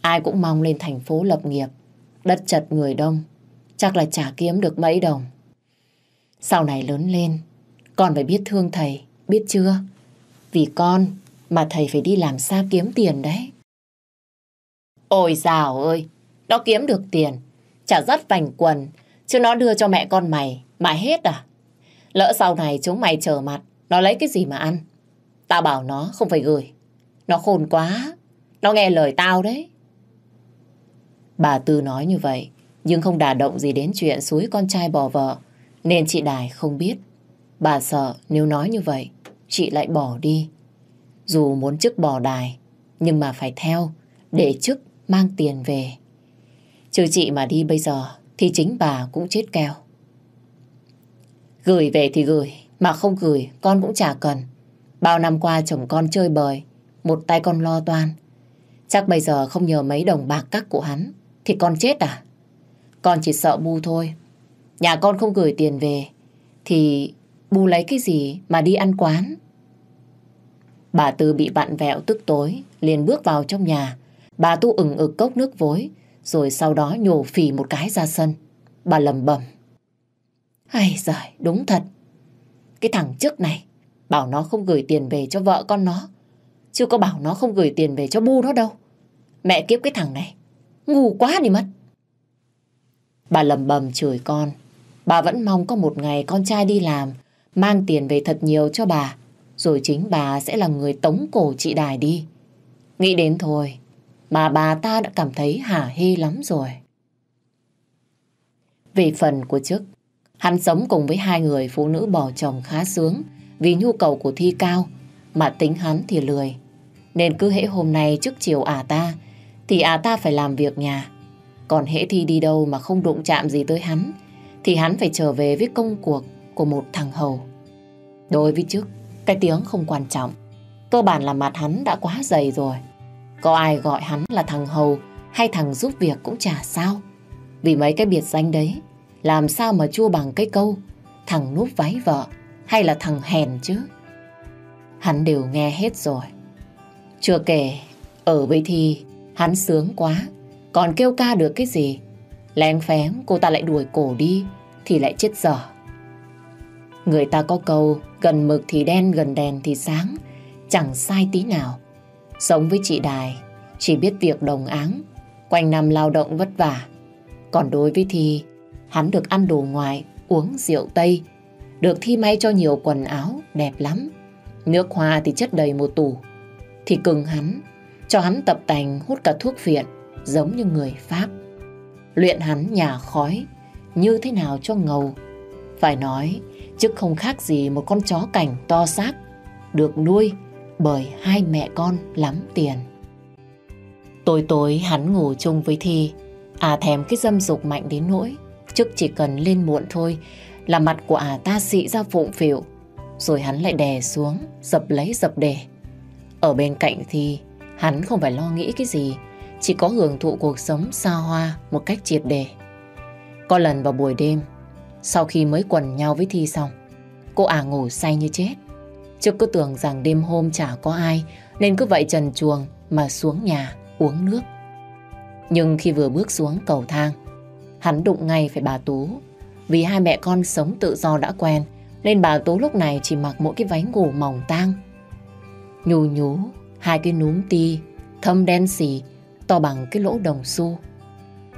Ai cũng mong lên thành phố lập nghiệp. Đất chật người đông. Chắc là chả kiếm được mấy đồng. Sau này lớn lên, con phải biết thương thầy, biết chưa? Vì con mà thầy phải đi làm xa kiếm tiền đấy. Ôi dào ơi, nó kiếm được tiền, chả rất vành quần, chứ nó đưa cho mẹ con mày, mà hết à? Lỡ sau này chúng mày trở mặt, nó lấy cái gì mà ăn? Tao bảo nó không phải gửi, nó khôn quá, nó nghe lời tao đấy. Bà Tư nói như vậy, nhưng không đà động gì đến chuyện suối con trai bỏ vợ, nên chị Đài không biết. Bà sợ nếu nói như vậy, chị lại bỏ đi. Dù muốn chức bỏ đài, nhưng mà phải theo, để chức mang tiền về. Chứ chị mà đi bây giờ, thì chính bà cũng chết keo. Gửi về thì gửi, mà không gửi con cũng chả cần. Bao năm qua chồng con chơi bời, một tay con lo toan. Chắc bây giờ không nhờ mấy đồng bạc các của hắn, thì con chết à? Con chỉ sợ Bu thôi. Nhà con không gửi tiền về, thì Bu lấy cái gì mà đi ăn quán? Bà Tư bị bạn vẹo tức tối, liền bước vào trong nhà. Bà Tu ửng ực cốc nước vối, rồi sau đó nhổ phì một cái ra sân. Bà lầm bầm. Ây giời, đúng thật. Cái thằng trước này, bảo nó không gửi tiền về cho vợ con nó. Chứ có bảo nó không gửi tiền về cho bu nó đâu. Mẹ kiếp cái thằng này. Ngu quá đi mất. Bà lầm bầm chửi con. Bà vẫn mong có một ngày con trai đi làm, mang tiền về thật nhiều cho bà. Rồi chính bà sẽ là người tống cổ chị Đài đi. Nghĩ đến thôi, mà bà ta đã cảm thấy hả hê lắm rồi. Về phần của chức, hắn sống cùng với hai người phụ nữ bỏ chồng khá sướng vì nhu cầu của Thi cao, mà tính hắn thì lười. Nên cứ hễ hôm nay trước chiều à ta Thì à ta phải làm việc nhà Còn hễ Thi đi đâu mà không đụng chạm gì tới hắn Thì hắn phải trở về với công cuộc Của một thằng hầu Đối với trước Cái tiếng không quan trọng Cơ bản là mặt hắn đã quá dày rồi Có ai gọi hắn là thằng hầu Hay thằng giúp việc cũng chả sao Vì mấy cái biệt danh đấy Làm sao mà chua bằng cái câu Thằng núp váy vợ Hay là thằng hèn chứ Hắn đều nghe hết rồi chưa kể, ở với Thi, hắn sướng quá, còn kêu ca được cái gì. Lén phém cô ta lại đuổi cổ đi, thì lại chết dở. Người ta có câu, gần mực thì đen, gần đèn thì sáng, chẳng sai tí nào. Sống với chị Đài, chỉ biết việc đồng áng, quanh năm lao động vất vả. Còn đối với Thi, hắn được ăn đồ ngoài, uống rượu Tây, được Thi may cho nhiều quần áo, đẹp lắm. Nước hoa thì chất đầy một tủ, thì cưng hắn, cho hắn tập tành hút cả thuốc phiện giống như người Pháp. Luyện hắn nhà khói như thế nào cho ngầu. Phải nói, chứ không khác gì một con chó cảnh to xác được nuôi bởi hai mẹ con lắm tiền. Tối tối hắn ngủ chung với Thi, à thèm cái dâm dục mạnh đến nỗi, chứ chỉ cần lên muộn thôi là mặt của à ta xị ra phụng phịu, rồi hắn lại đè xuống, dập lấy dập để. Ở bên cạnh thì hắn không phải lo nghĩ cái gì, chỉ có hưởng thụ cuộc sống xa hoa một cách triệt để. Có lần vào buổi đêm, sau khi mới quần nhau với Thi xong, cô ả à ngủ say như chết. Chứ cứ tưởng rằng đêm hôm chả có ai nên cứ vậy trần chuồng mà xuống nhà uống nước. Nhưng khi vừa bước xuống cầu thang, hắn đụng ngay phải bà Tú. Vì hai mẹ con sống tự do đã quen nên bà Tú lúc này chỉ mặc mỗi cái váy ngủ mỏng tang nhù nhú, hai cái núm ti, thâm đen xì, to bằng cái lỗ đồng xu.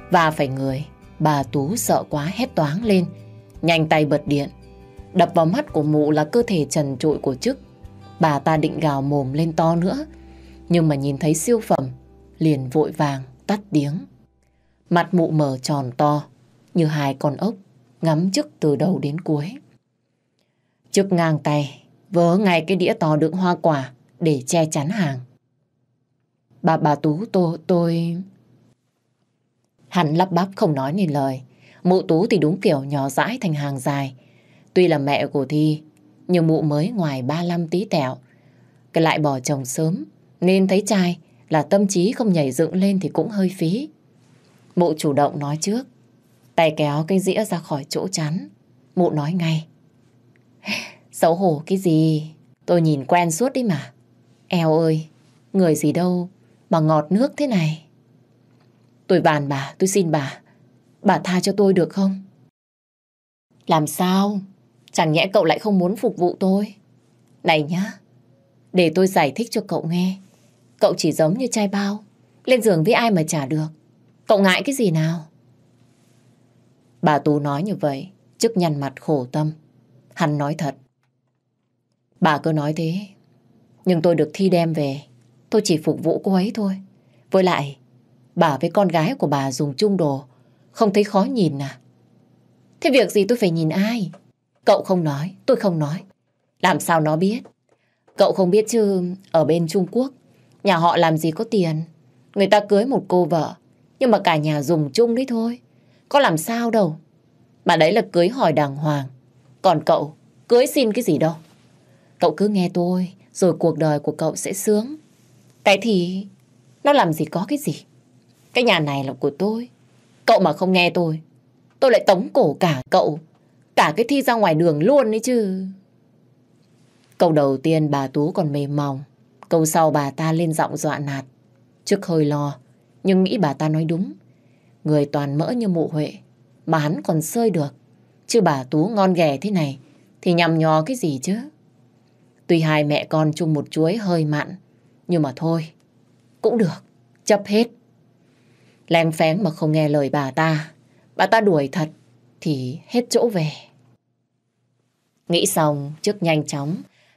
Và phải người, bà Tú sợ quá hét toáng lên, nhanh tay bật điện. Đập vào mắt của mụ là cơ thể trần trụi của chức. Bà ta định gào mồm lên to nữa, nhưng mà nhìn thấy siêu phẩm, liền vội vàng tắt tiếng. Mặt mụ mở tròn to, như hai con ốc, ngắm chức từ đầu đến cuối. Chức ngang tay, vớ ngay cái đĩa to đựng hoa quả, để che chắn hàng. Bà bà Tú tôi... tôi... Hắn lắp bắp không nói nên lời. Mụ Tú thì đúng kiểu nhỏ dãi thành hàng dài. Tuy là mẹ của Thi, nhưng mụ mới ngoài 35 tí tẹo. Cái lại bỏ chồng sớm, nên thấy trai là tâm trí không nhảy dựng lên thì cũng hơi phí. Mụ chủ động nói trước, tay kéo cái dĩa ra khỏi chỗ chắn. Mụ nói ngay. Xấu hổ cái gì? Tôi nhìn quen suốt đi mà. Eo ơi, người gì đâu mà ngọt nước thế này. Tôi bàn bà, tôi xin bà, bà tha cho tôi được không? Làm sao? Chẳng nhẽ cậu lại không muốn phục vụ tôi? Này nhá, để tôi giải thích cho cậu nghe. Cậu chỉ giống như trai bao, lên giường với ai mà trả được. Cậu ngại cái gì nào? Bà Tú nói như vậy, trước nhăn mặt khổ tâm. Hắn nói thật. Bà cứ nói thế, nhưng tôi được Thi đem về, tôi chỉ phục vụ cô ấy thôi. Với lại, bà với con gái của bà dùng chung đồ, không thấy khó nhìn à? Thế việc gì tôi phải nhìn ai? Cậu không nói, tôi không nói. Làm sao nó biết? Cậu không biết chứ, ở bên Trung Quốc, nhà họ làm gì có tiền. Người ta cưới một cô vợ, nhưng mà cả nhà dùng chung đấy thôi. Có làm sao đâu. Bà đấy là cưới hỏi đàng hoàng. Còn cậu, cưới xin cái gì đâu. Cậu cứ nghe tôi, rồi cuộc đời của cậu sẽ sướng. Cái thì, nó làm gì có cái gì. Cái nhà này là của tôi. Cậu mà không nghe tôi, tôi lại tống cổ cả cậu, cả cái thi ra ngoài đường luôn đấy chứ. Câu đầu tiên bà Tú còn mềm mỏng, câu sau bà ta lên giọng dọa nạt. Trước hơi lo, nhưng nghĩ bà ta nói đúng. Người toàn mỡ như mụ Huệ, mà hắn còn sơi được. Chứ bà Tú ngon ghẻ thế này, thì nhằm nhò cái gì chứ? Tuy hai mẹ con chung một chuối hơi mặn, nhưng mà thôi, cũng được, chấp hết. Lén phén mà không nghe lời bà ta, bà ta đuổi thật thì hết chỗ về. Nghĩ xong, trước nhanh chóng,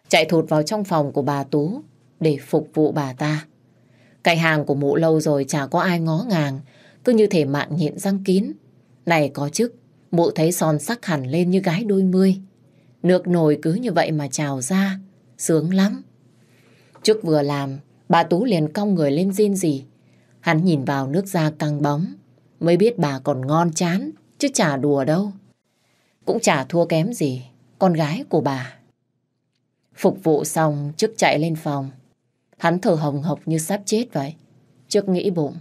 chạy thụt vào trong phòng của bà Tú để phục vụ bà ta. Cái hàng của mụ lâu rồi chả có ai ngó ngàng, cứ như thể mạng nhện răng kín. Này có chức, mụ thấy son sắc hẳn lên như gái đôi mươi. Nước nồi cứ như vậy mà trào ra, sướng lắm. Trước vừa làm, bà Tú liền cong người lên riêng gì. Hắn nhìn vào nước da căng bóng, mới biết bà còn ngon chán, chứ chả đùa đâu. Cũng chả thua kém gì, con gái của bà. Phục vụ xong, trước chạy lên phòng. Hắn thở hồng hộc như sắp chết vậy. Trước nghĩ bụng.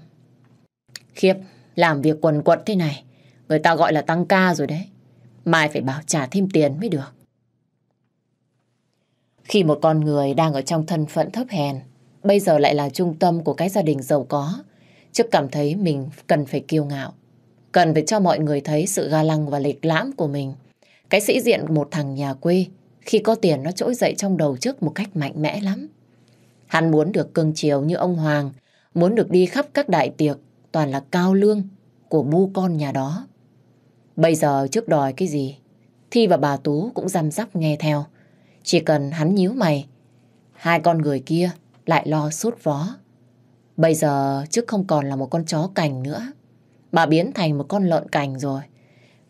Khiếp, làm việc quần quật thế này, người ta gọi là tăng ca rồi đấy. Mai phải bảo trả thêm tiền mới được. Khi một con người đang ở trong thân phận thấp hèn, bây giờ lại là trung tâm của cái gia đình giàu có, Trước cảm thấy mình cần phải kiêu ngạo, cần phải cho mọi người thấy sự ga lăng và lịch lãm của mình. Cái sĩ diện một thằng nhà quê, khi có tiền nó trỗi dậy trong đầu trước một cách mạnh mẽ lắm. Hắn muốn được cưng chiều như ông Hoàng, muốn được đi khắp các đại tiệc, toàn là cao lương của bu con nhà đó. Bây giờ trước đòi cái gì, Thi và bà Tú cũng răm rắp nghe theo, chỉ cần hắn nhíu mày, hai con người kia lại lo sốt vó. Bây giờ trước không còn là một con chó cành nữa, mà biến thành một con lợn cành rồi.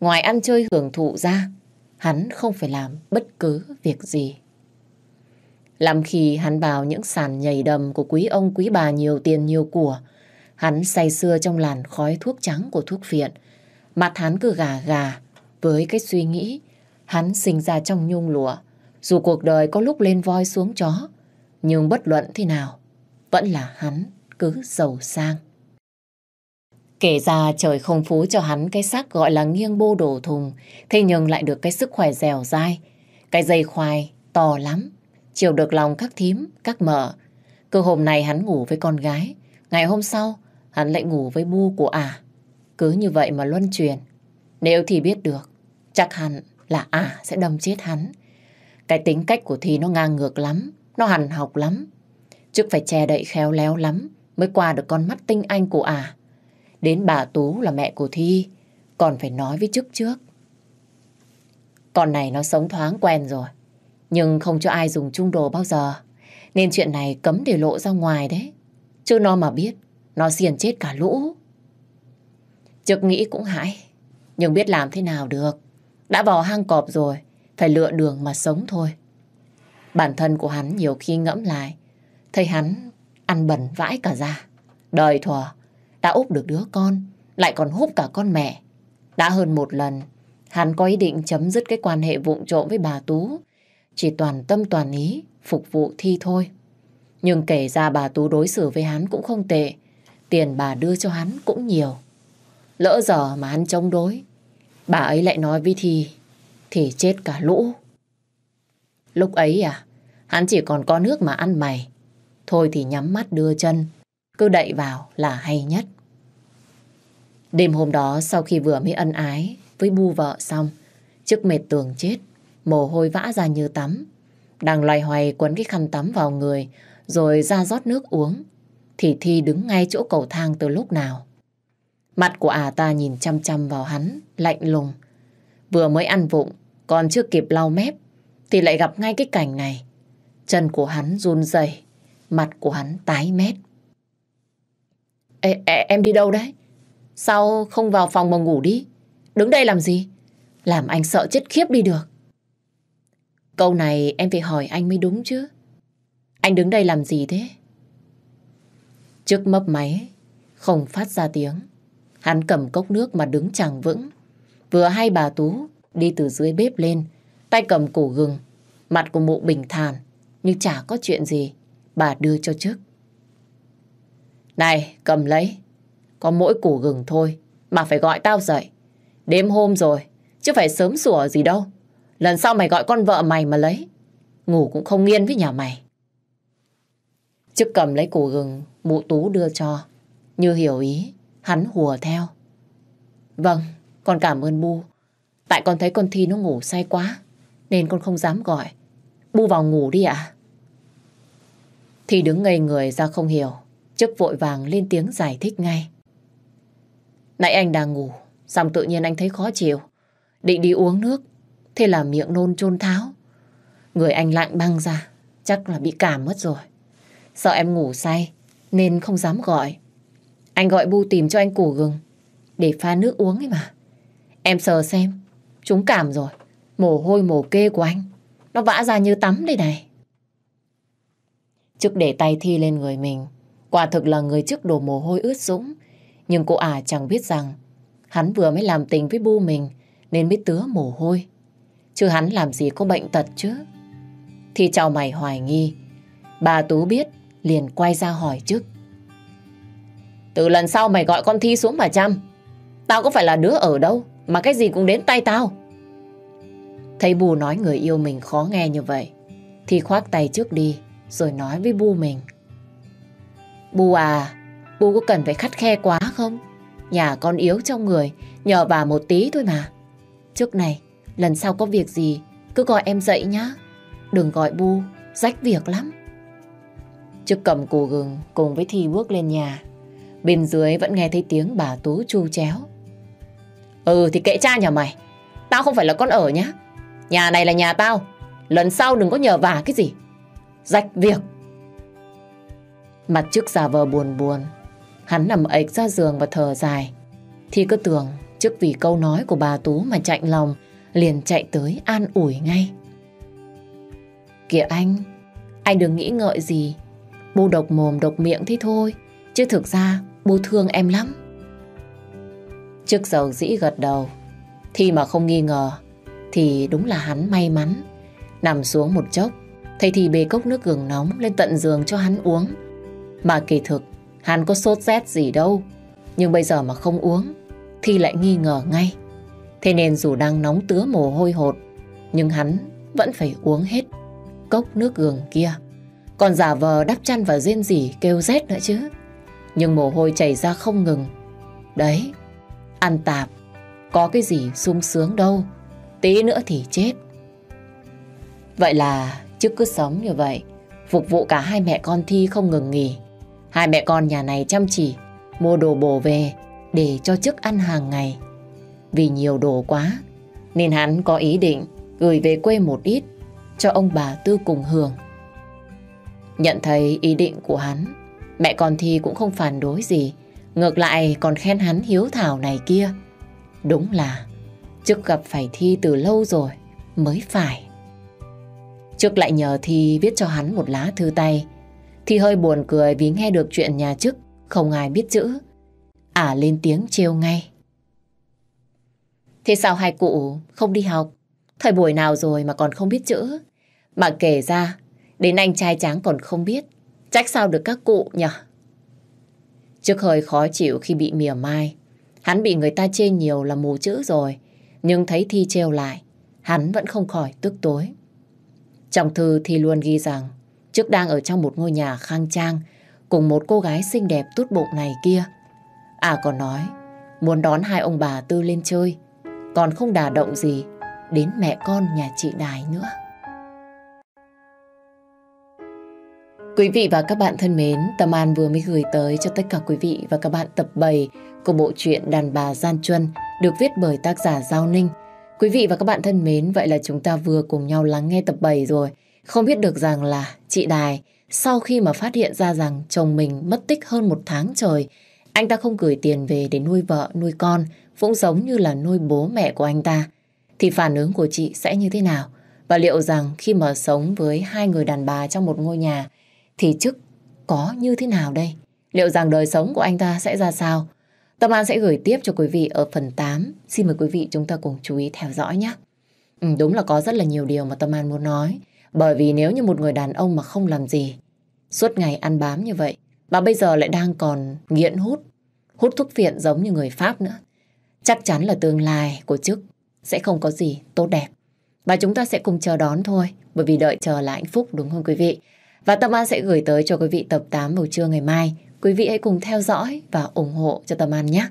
Ngoài ăn chơi hưởng thụ ra, hắn không phải làm bất cứ việc gì. Làm khi hắn vào những sàn nhảy đầm của quý ông quý bà nhiều tiền nhiều của, hắn say sưa trong làn khói thuốc trắng của thuốc phiện. Mặt hắn cứ gà gà với cái suy nghĩ hắn sinh ra trong nhung lụa dù cuộc đời có lúc lên voi xuống chó, nhưng bất luận thế nào, vẫn là hắn cứ giàu sang. Kể ra trời không phú cho hắn cái xác gọi là nghiêng bô đổ thùng, thế nhưng lại được cái sức khỏe dẻo dai. Cái dây khoai to lắm, chiều được lòng các thím, các mợ. cơ hôm này hắn ngủ với con gái, ngày hôm sau hắn lại ngủ với bu của ả. À. Cứ như vậy mà luân truyền. Nếu thì biết được, chắc hẳn là ả à sẽ đâm chết hắn. Cái tính cách của Thi nó ngang ngược lắm, nó hằn học lắm. Trước phải che đậy khéo léo lắm mới qua được con mắt tinh anh của À. Đến bà Tú là mẹ của Thi, còn phải nói với trước trước. Con này nó sống thoáng quen rồi, nhưng không cho ai dùng chung đồ bao giờ. Nên chuyện này cấm để lộ ra ngoài đấy. Chứ nó mà biết, nó xiền chết cả lũ. trực nghĩ cũng hãi, nhưng biết làm thế nào được. Đã vào hang cọp rồi, phải lựa đường mà sống thôi. Bản thân của hắn nhiều khi ngẫm lại, thấy hắn ăn bẩn vãi cả ra, Đời thỏa, đã úp được đứa con, lại còn húp cả con mẹ. Đã hơn một lần, hắn có ý định chấm dứt cái quan hệ vụng trộm với bà Tú, chỉ toàn tâm toàn ý phục vụ Thi thôi. Nhưng kể ra bà Tú đối xử với hắn cũng không tệ, tiền bà đưa cho hắn cũng nhiều. Lỡ giờ mà hắn chống đối, bà ấy lại nói với Thi thì chết cả lũ. Lúc ấy à, hắn chỉ còn có nước mà ăn mày. Thôi thì nhắm mắt đưa chân, cứ đậy vào là hay nhất. Đêm hôm đó sau khi vừa mới ân ái với bu vợ xong, trước mệt tường chết, mồ hôi vã ra như tắm. Đang loay hoay quấn cái khăn tắm vào người, rồi ra rót nước uống, thì Thi đứng ngay chỗ cầu thang từ lúc nào. Mặt của ả à ta nhìn chăm chăm vào hắn, lạnh lùng. Vừa mới ăn vụng, còn chưa kịp lau mép thì lại gặp ngay cái cảnh này. Chân của hắn run rẩy, mặt của hắn tái mét. Ê, ê, em đi đâu đấy? Sao không vào phòng mà ngủ đi? Đứng đây làm gì? Làm anh sợ chết khiếp đi được. Câu này em phải hỏi anh mới đúng chứ. Anh đứng đây làm gì thế? Trước mấp máy, không phát ra tiếng. Hắn cầm cốc nước mà đứng chẳng vững. Vừa hay bà Tú đi từ dưới bếp lên, tay cầm củ gừng. Mặt của mụ bình thản, nhưng chả có chuyện gì. Bà đưa cho trước. Này, cầm lấy. Có mỗi củ gừng thôi, mà phải gọi tao dậy. Đêm hôm rồi, chứ phải sớm sủa gì đâu. Lần sau mày gọi con vợ mày mà lấy. Ngủ cũng không yên với nhà mày. Chức cầm lấy củ gừng, mụ tú đưa cho. Như hiểu ý, hắn hùa theo. Vâng, con cảm ơn bu. Tại con thấy con Thi nó ngủ say quá, nên con không dám gọi. Bu vào ngủ đi ạ. À? Thi đứng ngây người ra không hiểu, chấp vội vàng lên tiếng giải thích ngay. Nãy anh đang ngủ, xong tự nhiên anh thấy khó chịu. Định đi uống nước, thế là miệng nôn trôn tháo. Người anh lạnh băng ra, chắc là bị cảm mất rồi. Sợ em ngủ say, nên không dám gọi. Anh gọi bu tìm cho anh củ gừng, để pha nước uống ấy mà. Em sờ xem, Chúng cảm rồi. Mồ hôi mồ kê của anh. Nó vã ra như tắm đây này. trước để tay Thi lên người mình. Quả thực là người trước đổ mồ hôi ướt sũng. Nhưng cô ả à chẳng biết rằng hắn vừa mới làm tình với bu mình nên mới tứa mồ hôi. Chứ hắn làm gì có bệnh tật chứ. thi chào mày hoài nghi. Bà Tú biết liền quay ra hỏi trước Từ lần sau mày gọi con Thi xuống mà chăm. Tao có phải là đứa ở đâu mà cái gì cũng đến tay tao. Thấy Bù nói người yêu mình khó nghe như vậy, thì khoác tay trước đi, rồi nói với Bu mình. Bu à, Bu có cần phải khắt khe quá không? Nhà con yếu trong người, nhờ bà một tí thôi mà. Trước này, lần sau có việc gì, cứ gọi em dậy nhá. Đừng gọi Bu, rách việc lắm. Trước cầm củ gừng cùng với Thi bước lên nhà. Bên dưới vẫn nghe thấy tiếng bà Tú chu chéo. Ừ thì kệ cha nhà mày Tao không phải là con ở nhá Nhà này là nhà tao Lần sau đừng có nhờ vả cái gì Rạch việc Mặt trước già vờ buồn buồn Hắn nằm ếch ra giường và thở dài Thì cứ tưởng trước vì câu nói của bà Tú mà chạy lòng Liền chạy tới an ủi ngay Kìa anh Anh đừng nghĩ ngợi gì Bố độc mồm độc miệng thế thôi Chứ thực ra bố thương em lắm Trước dầu dĩ gật đầu Thi mà không nghi ngờ Thì đúng là hắn may mắn Nằm xuống một chốc Thầy thì bê cốc nước gừng nóng lên tận giường cho hắn uống Mà kỳ thực Hắn có sốt rét gì đâu Nhưng bây giờ mà không uống Thi lại nghi ngờ ngay Thế nên dù đang nóng tứa mồ hôi hột Nhưng hắn vẫn phải uống hết Cốc nước gừng kia Còn giả vờ đắp chăn và rên rỉ kêu rét nữa chứ Nhưng mồ hôi chảy ra không ngừng Đấy ăn tạm. Có cái gì sung sướng đâu, tí nữa thì chết. Vậy là trước cứ sống như vậy, phục vụ cả hai mẹ con Thi không ngừng nghỉ. Hai mẹ con nhà này chăm chỉ, mua đồ bổ về để cho chức ăn hàng ngày. Vì nhiều đồ quá, nên hắn có ý định gửi về quê một ít cho ông bà Tư cùng hưởng. Nhận thấy ý định của hắn, mẹ con Thi cũng không phản đối gì Ngược lại còn khen hắn hiếu thảo này kia. Đúng là Trước gặp phải Thi từ lâu rồi mới phải. Trước lại nhờ Thi viết cho hắn một lá thư tay. Thi hơi buồn cười vì nghe được chuyện nhà chức không ai biết chữ. Ả à, lên tiếng trêu ngay. Thế sao hai cụ không đi học? Thời buổi nào rồi mà còn không biết chữ? Mà kể ra, đến anh trai tráng còn không biết. Trách sao được các cụ nhỉ? Trước hơi khó chịu khi bị mỉa mai, hắn bị người ta chê nhiều là mù chữ rồi, nhưng thấy Thi treo lại, hắn vẫn không khỏi tức tối. Trong thư Thi luôn ghi rằng, trước đang ở trong một ngôi nhà khang trang, cùng một cô gái xinh đẹp tút bụng này kia. À còn nói, muốn đón hai ông bà Tư lên chơi, còn không đà động gì đến mẹ con nhà chị Đài nữa. Quý vị và các bạn thân mến, Tâm An vừa mới gửi tới cho tất cả quý vị và các bạn tập 7 của bộ truyện Đàn bà Gian Chuân được viết bởi tác giả Giao Ninh. Quý vị và các bạn thân mến, vậy là chúng ta vừa cùng nhau lắng nghe tập 7 rồi. Không biết được rằng là chị Đài sau khi mà phát hiện ra rằng chồng mình mất tích hơn một tháng trời, anh ta không gửi tiền về để nuôi vợ, nuôi con, cũng giống như là nuôi bố mẹ của anh ta, thì phản ứng của chị sẽ như thế nào? Và liệu rằng khi mà sống với hai người đàn bà trong một ngôi nhà, thì chức có như thế nào đây? Liệu rằng đời sống của anh ta sẽ ra sao? Tâm An sẽ gửi tiếp cho quý vị ở phần 8. Xin mời quý vị chúng ta cùng chú ý theo dõi nhé. Ừ, đúng là có rất là nhiều điều mà Tâm An muốn nói. Bởi vì nếu như một người đàn ông mà không làm gì, suốt ngày ăn bám như vậy, mà bây giờ lại đang còn nghiện hút, hút thuốc phiện giống như người Pháp nữa. Chắc chắn là tương lai của chức sẽ không có gì tốt đẹp. Và chúng ta sẽ cùng chờ đón thôi, bởi vì đợi chờ là hạnh phúc đúng không quý vị? Và Tâm An sẽ gửi tới cho quý vị tập 8 buổi trưa ngày mai. Quý vị hãy cùng theo dõi và ủng hộ cho Tâm An nhé.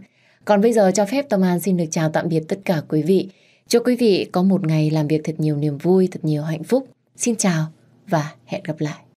Còn bây giờ cho phép Tâm An xin được chào tạm biệt tất cả quý vị. Chúc quý vị có một ngày làm việc thật nhiều niềm vui, thật nhiều hạnh phúc. Xin chào và hẹn gặp lại.